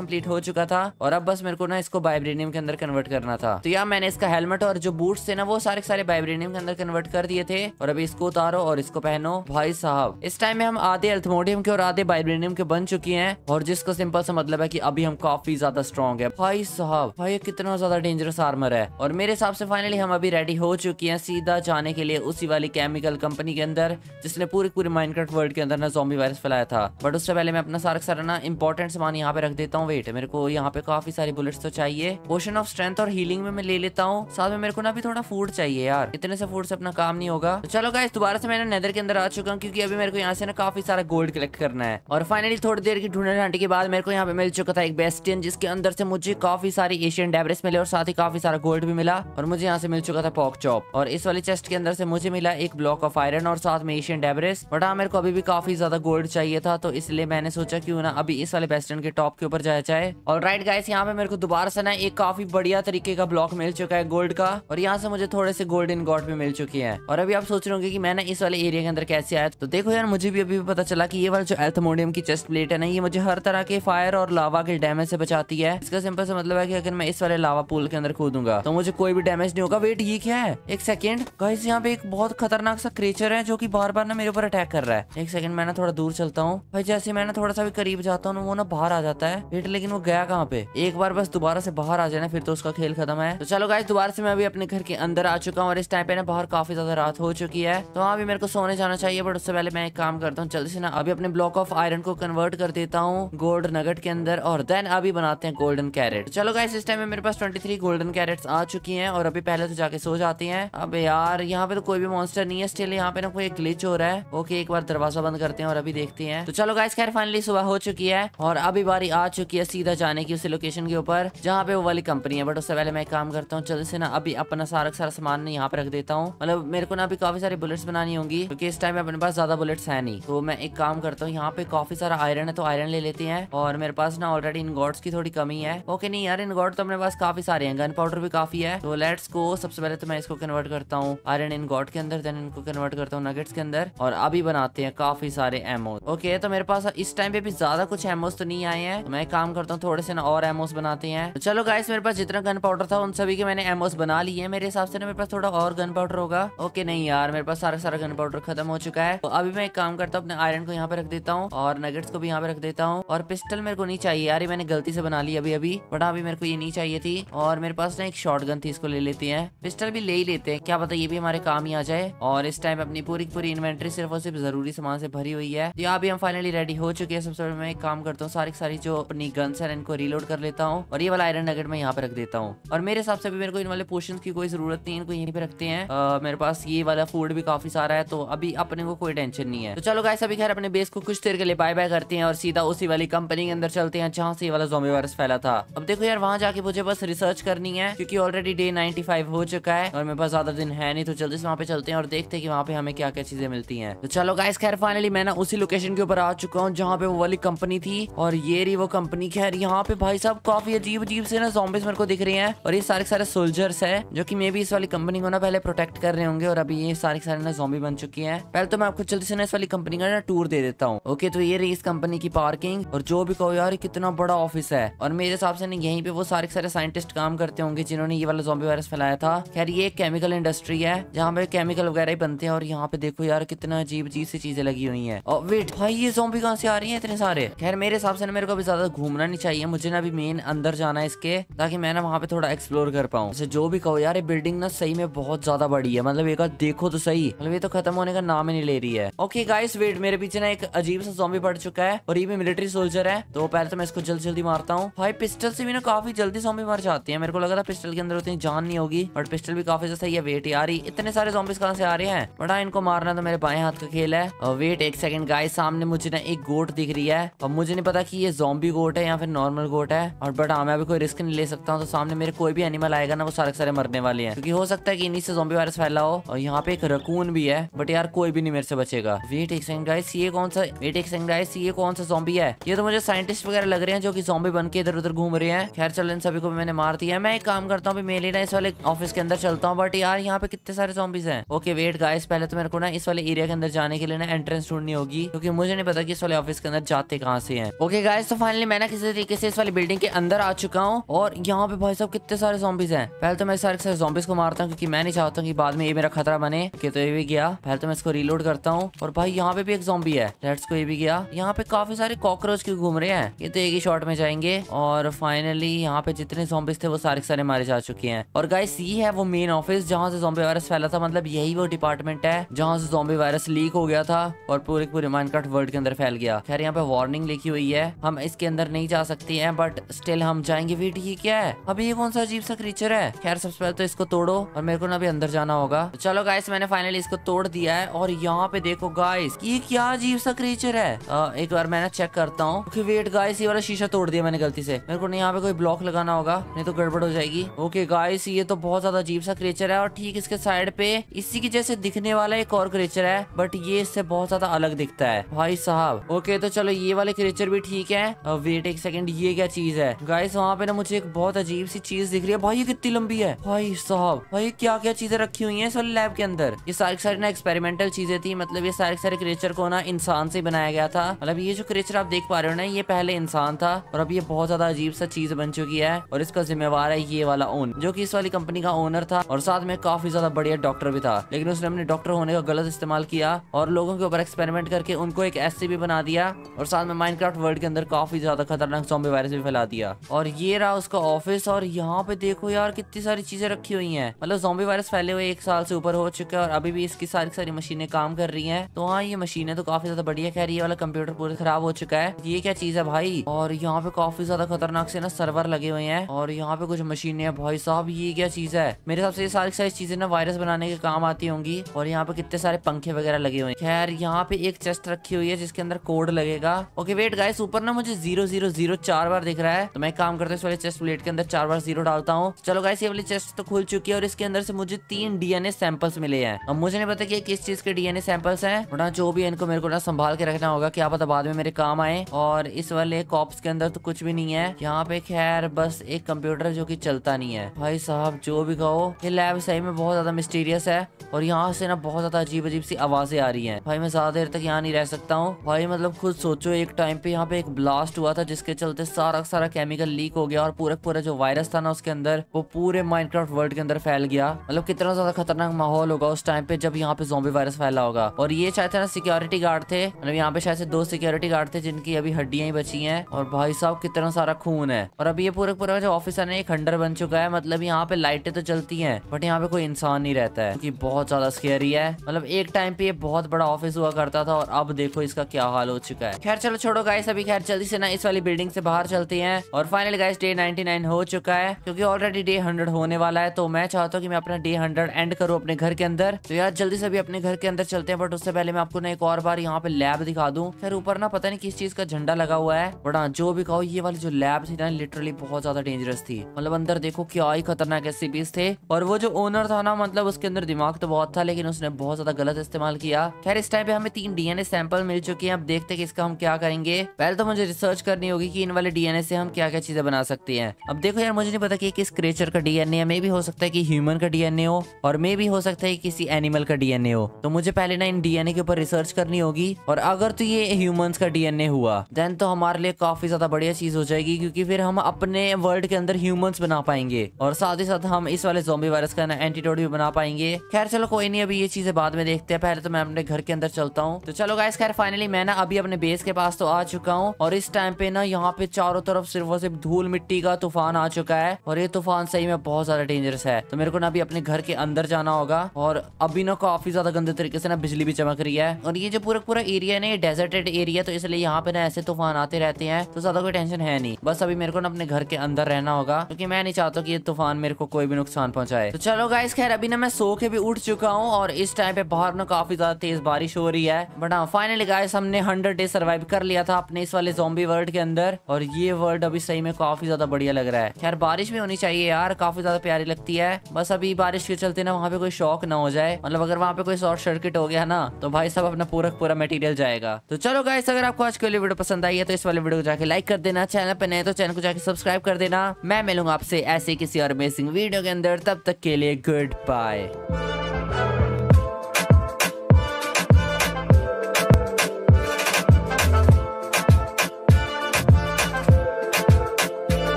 कम्प्लीट हो चुका था और अब बस मेरे को ना इसको बाइब्रेनियम के अंदर कन्वर्ट कर करना था तो यहाँ मैंने इसका हेलमेट और जो बूट थे ना वो सारे सारे वाइब्रेनियम के अंदर कन्वर्ट कर दिए थे और अभी इसको उतारो और इसको पहनो भाई साहब इस टाइम में हम आधे अल्थमोडियम के और आधे वाइब्रेनियम के बन चुके हैं और जिसका सिंपल सा मतलब है की अभी हम काफी ज्यादा स्ट्रॉन्ग है भाई साहब भाई कितना ज्यादा डेंजरस आर्मर है और मेरे हिसाब से फाइनली हम अभी रेडी हो चुकी है सीधा जाने के लिए उसी वाली केमिकल कंपनी के अंदर जिसने पूरे पूरे माइनक्राफ्ट वर्ल्ड के अंदर ना जोम्बी वायरस फैलाया था बट उससे पहले मैं अपना सारा सारा ना इंपॉर्टेंट सामान यहाँ पे रख देता हूँ वेट मेरे को यहाँ पे काफी सारी बुलेट्स तो चाहिए पोशन ऑफ स्ट्रेंथ और हीलिंग में मैं ले लेता हूँ साथ में मेरे को ना भी थोड़ा फूड चाहिए यार इतने से फूड से अपना काम नहीं होगा तो चलो गाइस दोबारा से मैं नेदर के अंदर आ चुका हूँ क्योंकि अभी मेरे को यहाँ से ना काफी सारा गोल्ड कलेक्ट करना है और फाइनली थोड़ी देर की ढूंढने घंटे के बाद मेरे को यहाँ पे मिल चुका था एक बेस्टियन जिसके अंदर से मुझे काफी सारी एशियन डेबरेस मिले और साथ ही काफी सारा गोल्ड भी मिला और मुझे यहाँ से मिल चुका था पॉक चॉप और इस वाली चेस्ट के अंदर से मुझे मिला एक ब्लॉक ऑफ आयरन और साथ में एशियन डेबरेस बट हाँ मेरे को अभी भी काफी ज्यादा गोल्ड चाहिए था तो इसलिए मैंने सोचा क्यों ना अभी इस वाले बेस्टियन के टॉप के ऊपर जाया जाए और राइट गाइस यहाँ पे मेरे को दोबारा से ना एक काफी बढ़िया तरीके तरीके का ब्लॉक मिल चुका है गोल्ड का और यहाँ से मुझे थोड़े से गोल्डन गॉड भी मिल चुकी है और अभी आप सोच रहे होंगे कि मैंने इस वाले एरिया के अंदर कैसे आया तो देखो यार मुझे भी अभी पता चला कि ये वाला जो एल्थमोडियम की चेस्ट प्लेट है ना ये मुझे हर तरह के फायर और लावा के डैमेज से बचाती है इसका सिंपल सा मतलब है कि अगर मैं इस वाले लावा पुल के अंदर कूदूंगा तो मुझे कोई भी डैमेज नहीं होगा वेट ये क्या है एक सेकेंड गाइस यहाँ पे एक बहुत खतरनाक सा क्रेचर है जो की बार बार ना मेरे ऊपर अटैक कर रहा है एक सेकंड मैं ना थोड़ा दूर चलता हूँ भाई जैसे मैं ना थोड़ा सा भी करीब जाता हूँ वो ना बाहर आ जाता है वेट लेकिन वो गया कहाँ पे एक बार बस दोबारा से बाहर आ जाना फिर तो उसका खेल खेल खत्म है तो चलो गाइस दोबारा से मैं अभी अपने घर के अंदर आ चुका हूँ और इस टाइम पे ना बाहर काफी ज्यादा रात हो चुकी है तो वहाँ भी मेरे को सोने जाना चाहिए बट उससे पहले मैं एक काम करता हूँ जल्दी से ना अभी अपने ब्लॉक ऑफ आयरन को कन्वर्ट कर देता हूँ गोल्ड नगट के अंदर और देन अभी बनाते हैं गोल्डन कैरेट चलो गाइस इस टाइम में मेरे पास ट्वेंटी गोल्डन कैरेट आ चुकी है और अभी पहले तो जाके सो जाती है अब यार यहाँ पे तो कोई भी मॉन्स्टर नहीं है स्टिल यहाँ पे ना कोई ग्लिच हो रहा है ओके एक बार दरवाजा बंद करते हैं और अभी देखते हैं तो चलो गाइस खैर फाइनली सुबह हो चुकी है और अभी बारी आ चुकी है सीधा जाने की उस लोकेशन के ऊपर जहाँ पे वो वाली कंपनी है बट उससे पहले मैं काम करता हूँ जल्दी से ना अभी अपना सारा सारा सामान यहाँ पे रख देता हूँ मतलब मेरे को ना अभी काफी सारी बुलेट्स बनानी होंगी क्योंकि इस टाइम अपने पास ज्यादा बुलेट्स है नहीं तो मैं एक काम करता हूँ यहाँ पे काफी सारा आयरन है तो आयरन ले लेते हैं और मेरे पास ना ऑलरेडी इन गॉड्स की थोड़ी कमी है ओके नहीं यार इन गॉड तो अपने पास काफी सारे हैं गन पाउडर भी काफी है तो लेट्स को सबसे पहले तो मैं इसको कन्वर्ट करता हूँ आयरन इन गॉड के अंदर देन इनको कन्वर्ट करता हूँ नगेट्स के अंदर और अभी बनाते हैं काफी सारे एमो ओके तो मेरे पास इस टाइम पे भी ज्यादा कुछ एमओस तो नहीं आए हैं मैं काम करता हूँ थोड़े से ना और एमओस बनाते हैं तो चलो गाइस मेरे पास जितना गन पाउडर था उन सभी के मैंने एमओस बना लिए है मेरे हिसाब से ना मेरे पास थोड़ा और गन पाउडर होगा ओके नहीं यार मेरे पास सारा सारा गन पाउडर खत्म हो चुका है तो अभी मैं एक काम करता हूँ अपने आयरन को यहाँ पे रख देता हूँ और नगेट्स को भी यहाँ पे रख देता हूँ और पिस्टल मेरे को नहीं चाहिए यार मैंने गलती से बना ली अभी अभी बड़ा हाँ, अभी मेरे को ये नहीं चाहिए थी और मेरे पास ना एक शॉर्ट गन थी इसको ले लेती है पिस्टल भी ले ही लेते हैं क्या पता ये भी हमारे काम ही आ जाए और इस टाइम अपनी पूरी पूरी इन्वेंट्री सिर्फ और सिर्फ जरूरी सामान से भरी हुई है यहाँ तो भी हम फाइनली रेडी हो चुके हैं सबसे पहले मैं एक काम करता हूँ सारी सारी जो अपनी गन्स है इनको रिलोड कर लेता हूँ और ये वाला आयरन नगेट मैं यहाँ पे रख देता हूँ और मेरे हिसाब से भी मेरे को इन वाले पोशन की कोई जरूरत नहीं है इनको यहीं पे रखते हैं आ, मेरे पास ये वाला फूड भी काफी सारा है तो अभी अपने को कोई टेंशन नहीं है तो चलो गाय सभी खैर अपने बेस को कुछ देर के लिए बाय बाय करते हैं और सीधा उसी वाली कंपनी के अंदर चलते हैं जहाँ से ये वाला जोमी वायरस फैला था अब देखो यार वहाँ जाके मुझे बस रिसर्च करनी है क्योंकि ऑलरेडी डे नाइन्टी हो चुका है और मेरे पास ज्यादा दिन है नहीं तो जल्दी से वहाँ पे चलते हैं और देखते हैं कि वहाँ पे हमें क्या क्या चीजें मिलती है तो चलो गाइस खैर फाइनली मैं ना उसी लोकेशन के ऊपर आ चुका हूँ जहाँ पे वो वाली कंपनी थी और ये रही वो कंपनी खैर यहाँ पे भाई साहब काफी अजीब अजीब से ना जॉम्बिस मेरे को दिख रहे हैं है और ये सारे सारे सोल्जर्स है जो की मे बी इस वाली कंपनी को ना पहले प्रोटेक्ट कर रहे होंगे और अभी ये सारे सारे ना जोबी बन चुकी है पहले तो मैं आपको जल्दी से ना इस वाली कंपनी का ना टूर दे देता हूँ ओके तो ये रही इस कंपनी की पार्किंग और जो भी कहो यार कितना बड़ा ऑफिस है और मेरे हिसाब से यही पे वो सारे सारे साइंटिस्ट काम करते होंगे जिन्होंने ये वाला जोबी वायरस फैलाया था खैर ये केमिकल इंडस्ट्री है जहाँ पे केमिकल वगैरह ही बनते हैं और यहाँ पे देखो यार कितना अजीब अजीब सी चीजें लगी हुई है और वेट भाई ये जोबी कहाँ से आ रही है इतने सारे खैर मेरे हिसाब से ना मेरे को अभी ज्यादा घूमना नहीं चाहिए मुझे ना अभी मेन अंदर जाना है इसके ताकि मैं ना वहाँ पे थोड़ा एक्सप्लोर कर पाऊँ जैसे जो भी कहो यार ये बिल्डिंग ना सही में बहुत ज्यादा बड़ी है मतलब एक बार देखो तो सही मतलब ये तो खत्म होने का नाम ही नहीं ले रही है ओके गाइस वेट मेरे पीछे ना एक अजीब सा जॉम्बी पड़ चुका है और ये भी मिलिट्री सोल्जर है तो पहले तो मैं इसको जल्दी जल्दी मारता हूँ भाई पिस्टल से भी ना काफी जल्दी जॉम्बी मर जाती है मेरे को लगा था पिस्टल के अंदर उतनी जान नहीं होगी बट पिस्टल भी काफी सही है वेट यार इतने सारे जॉम्बिस कहाँ से आ रहे हैं बट हाँ, इनको मारना तो मेरे बाएं हाथ का खेल है वेट एक सेकंड गाइस सामने मुझे ना एक गोट दिख रही है और मुझे नहीं पता की ये जॉम्बी गोट है या फिर नॉर्मल गोट है और बट हाँ मैं अभी कोई रिस्क नहीं ले सकता हूँ तो सामने मेरे कोई भी एनिमल आएगा ना वो सारे सारे मरने वाले हैं क्योंकि हो सकता है कि इन्हीं से जोबी वायरस फैला हो और यहाँ पे एक रकून भी है बट यार कोई भी नहीं मेरे से बचेगा वेट एक सेकंड गाइस ये कौन सा वेट एक सेकंड गाइस ये कौन सा जोबी है ये तो मुझे साइंटिस्ट वगैरह लग रहे हैं जो की जोबी बन के इधर उधर घूम रहे हैं खैर चल इन सभी को मैंने मार दिया मैं एक काम करता हूँ मेले ना इस वाले ऑफिस के अंदर चलता हूँ बट यार यहाँ पे कितने सारे जोबीज है ओके वेट गाइस पहले तो मेरे को ना इस वाले एरिया के अंदर जाने के लिए ना एंट्रेंस ढूंढनी होगी क्योंकि मुझे नहीं पता की इस वाले ऑफिस के अंदर जाते कहाँ से है ओके गाइस तो फाइनली मैं ना किसी तरीके से इस वाले बिल्डिंग के अंदर आ चुका हूँ और यहाँ पे भाई सब मतलब कितने सारे जोबिस हैं पहले तो मैं सारे सारे जोबिस को मारता हूँ क्योंकि मैं नहीं चाहता हूँ कि बाद में ये मेरा खतरा बने कि तो ये भी गया पहले तो मैं इसको रीलोड करता हूँ और भाई यहाँ पे भी एक जोबी है लेट्स को ये भी गया यहाँ पे काफी सारे कॉकरोच क्यों घूम रहे हैं ये तो एक ही शॉर्ट में जाएंगे और फाइनली यहाँ पे जितने जोबिस थे वो सारे सारे मारे जा चुके हैं और गाइस ये है वो मेन ऑफिस जहाँ से जोबे वायरस फैला था मतलब यही वो डिपार्टमेंट है जहाँ से जोबे वायरस लीक हो गया था और पूरे पूरे कट वर्ल्ड के अंदर फैल गया खैर यहाँ पे वार्निंग लिखी हुई है हम इसके अंदर नहीं जा सकते हैं बट स्टिल हम जाएंगे वेट ये क्या है अभी कौन सा अजीब सा क्रीचर है खैर सबसे पहले तो इसको तोड़ो और मेरे को ना अभी अंदर जाना होगा तो चलो गाइस मैंने फाइनली इसको तोड़ दिया है और यहाँ पे देखो गाइस ये क्या अजीब सा क्रीचर है आ, एक बार मैं ना चेक करता हूँ okay, वेट गाइस ये वाला शीशा तोड़ दिया मैंने गलती से मेरे को यहाँ पे कोई ब्लॉक लगाना होगा नहीं तो गड़बड़ हो जाएगी ओके गाइस ये तो बहुत ज्यादा अजीब सा क्रीचर है और ठीक इसके साइड पे इसी की जैसे दिखने वाला एक और क्रीचर है बट ये इससे बहुत ज्यादा अलग दिखता है भाई साहब ओके तो चलो ये वाले क्रीचर भी ठीक है वेट एक सेकेंड ये क्या चीज है गाइस वहाँ पे ना मुझे एक बहुत अजीब सी चीज दिख रही है भाई ये कितनी लंबी है भाई साहब भाई क्या क्या चीजें रखी हुई है इस वाले लैब के अंदर ये सारी सारी ना एक्सपेरिमेंटल चीजें थी मतलब ये सारे सारे क्रेचर को ना इंसान से बनाया गया था मतलब ये जो क्रिएचर आप देख पा रहे हो ना ये पहले इंसान था और अब ये बहुत ज्यादा अजीब सा चीज बन चुकी है और इसका जिम्मेवार है ये वाला ओन जो की इस वाली कंपनी का ओनर था और साथ में काफी ज्यादा बढ़िया डॉक्टर भी था लेकिन उसने अपने डॉक्टर होने का गलत इस्तेमाल किया और लोगों के ऊपर एक्सपेरिमेंट करके उनको एक ऐसे भी बना दिया और साथ में माइंड वर्ल्ड के अंदर काफी ज्यादा खतरनाक सॉम्बे वायरस भी फैला दिया और ये रहा उसका ऑफिस और यहाँ पे देखो यार कितनी सारी चीजें रखी हुई हैं मतलब जोबी वायरस फैले हुए एक साल से ऊपर हो चुका है और अभी भी इसकी सारी सारी मशीनें काम कर रही हैं तो हाँ ये मशीनें तो काफी ज्यादा बढ़िया कह रही है वाला कंप्यूटर पूरा खराब हो चुका है ये क्या चीज है भाई और यहाँ पे काफी ज्यादा खतरनाक से ना सर्वर लगे हुए हैं और यहाँ पे कुछ मशीनें हैं भाई साहब ये क्या चीज है मेरे हिसाब से ये सारी सारी चीजें ना वायरस बनाने के काम आती होंगी और यहाँ पे कितने सारे पंखे वगैरह लगे हुए हैं खैर यहाँ पे एक चेस्ट रखी हुई है जिसके अंदर कोड लगेगा ओके वेट गाय ऊपर ना मुझे जीरो जीरो जीरो चार बार दिख रहा है तो मैं काम करते इस वाले चेस्ट प्लेट के अंदर चार बार जीरो डालता हूँ चलो गाइस ये वाली चेस्ट तो खुल चुकी है और इसके अंदर से मुझे तीन डीएनए सैंपल्स मिले हैं अब मुझे नहीं पता कि किस चीज के डीएनए सैंपल्स हैं ना हाँ, जो भी इनको मेरे को ना संभाल के रखना होगा क्या पता बाद में मेरे काम आए और इस वाले कॉप्स के अंदर तो कुछ भी नहीं है यहाँ पे खैर बस एक कंप्यूटर जो की चलता नहीं है भाई साहब जो भी कहो ये लैब सही में बहुत ज्यादा मिस्टीरियस है और यहाँ से ना बहुत ज्यादा अजीब अजीब सी आवाजें आ रही है भाई मैं ज्यादा देर तक यहाँ नहीं रह सकता हूँ भाई मतलब खुद सोचो एक टाइम पे यहाँ पे एक ब्लास्ट हुआ था जिसके चलते सारा सारा केमिकल लीक हो गया और पूरा पूरा जो वायरस था ना उसके अंदर वो पूरे माइनक्राफ्ट वर्ल्ड के अंदर फैल गया मतलब कितना ज्यादा खतरनाक माहौल होगा उस टाइम पे जब यहाँ पे जोबी वायरस फैला होगा और ये शायद ना सिक्योरिटी गार्ड थे मतलब यहाँ पे शायद से दो सिक्योरिटी गार्ड थे जिनकी अभी हड्डियां ही बची हैं और भाई साहब कितना सारा खून है और अभी ये पूरा पूरा जो ऑफिसर है ये खंडर बन चुका है मतलब यहाँ पे लाइटें तो चलती है बट यहाँ पे कोई इंसान नहीं रहता है क्योंकि बहुत ज्यादा स्केरी है मतलब एक टाइम पे ये बहुत बड़ा ऑफिस हुआ करता था और अब देखो इसका क्या हाल हो चुका है खैर चलो छोड़ो गाइस अभी खैर जल्दी से ना इस वाली बिल्डिंग से बाहर चलते हैं और फाइनल गाइस डे 99 हो चुका है है क्योंकि ऑलरेडी डे हंड्रेड होने वाला है तो मैं चाहता हूँ कि मैं अपना डे हंड्रेड एंड करूँ अपने घर के अंदर तो यार जल्दी से भी अपने घर के अंदर चलते हैं बट उससे पहले मैं आपको ना एक और बार यहाँ पे लैब दिखा दूँ फिर ऊपर ना पता नहीं किस चीज का झंडा लगा हुआ है बट हाँ जो भी कहो ये वाली जो लैब थी ना लिटरली बहुत ज्यादा डेंजरस थी मतलब अंदर देखो क्या ही खतरनाक एससीपीज थे और वो जो ओनर था ना मतलब उसके अंदर दिमाग तो बहुत था लेकिन उसने बहुत ज्यादा गलत इस्तेमाल किया खैर इस टाइम पे हमें तीन डीएनए सैंपल मिल चुके हैं अब देखते हैं कि इसका हम क्या करेंगे पहले तो मुझे रिसर्च करनी होगी कि इन वाले डीएनए से हम क्या क्या चीजें बना सकते हैं अब देखो यार मुझे नहीं पता कि किस क्रिएचर का डीएनए है मे भी हो सकता है कि ह्यूमन का डीएनए हो और मे भी हो सकता है किसी एनिमल का डीएनए हो तो मुझे पहले ना इन डीएनए के ऊपर रिसर्च करनी होगी और अगर तो ये ह्यूमन का डीएनए हुआ देन तो हमारे लिए काफी ज्यादा बढ़िया चीज हो जाएगी क्योंकि फिर हम अपने वर्ल्ड के अंदर ह्यूमंस बना पाएंगे और साथ ही साथ हम इस वाले जोबी वायरस का एंटीडोट भी बना पाएंगे खैर चलो कोई नहीं अभी ये चीजें बाद में देखते हैं पहले तो मैं अपने घर के अंदर चलता हूँ तो चलो गाइस खैर फाइनली मैं ना अभी अपने बेस के पास तो आ चुका हूँ और इस टाइम पे ना यहाँ पे चारों तरफ सिर्फ और सिर्फ धूल मिट्टी का तूफान आ चुका है है और ये तूफान सही में बहुत ज्यादा डेंजरस है तो मेरे को ना अभी अपने घर के अंदर जाना होगा और अभी ना काफी ज्यादा गंदे तरीके से ना बिजली भी चमक रही है और ये जो पूरा पूरा एरिया है ना ये डेजर्टेड एरिया तो इसलिए यहाँ पे ना ऐसे तूफान आते रहते हैं तो ज्यादा कोई टेंशन है नहीं बस अभी मेरे को ना अपने घर के अंदर रहना होगा क्योंकि मैं नहीं चाहता कि ये तूफान मेरे को कोई भी नुकसान पहुंचाए तो चलो गाइस खैर अभी ना मैं सो के भी उठ चुका हूँ और इस टाइम पे बाहर ना काफी ज्यादा तेज बारिश हो रही है बट हाँ फाइनली गाइस हमने हंड्रेड डे सर्वाइव कर लिया था अपने इस वाले जोम्बी वर्ल्ड के अंदर और ये वर्ल्ड अभी सही में काफी ज्यादा बढ़िया लग रहा है खैर बारिश भी होनी चाहिए यार काफी ज्यादा प्यारी लगती है बस अभी बारिश के चलते ना वहाँ पे कोई शौक ना हो जाए मतलब अगर वहाँ पे कोई शॉर्ट सर्किट हो गया ना तो भाई सब अपना पूरा पूरा मटेरियल जाएगा तो चलो गाइस अगर आपको आज के लिए वीडियो पसंद आई है तो इस वाले वीडियो को जाके लाइक कर देना चैनल पर नए तो चैनल को जाके सब्सक्राइब कर देना मैं मिलूंगा आपसे ऐसे किसी और अमेजिंग वीडियो के अंदर तब तक के लिए गुड बाय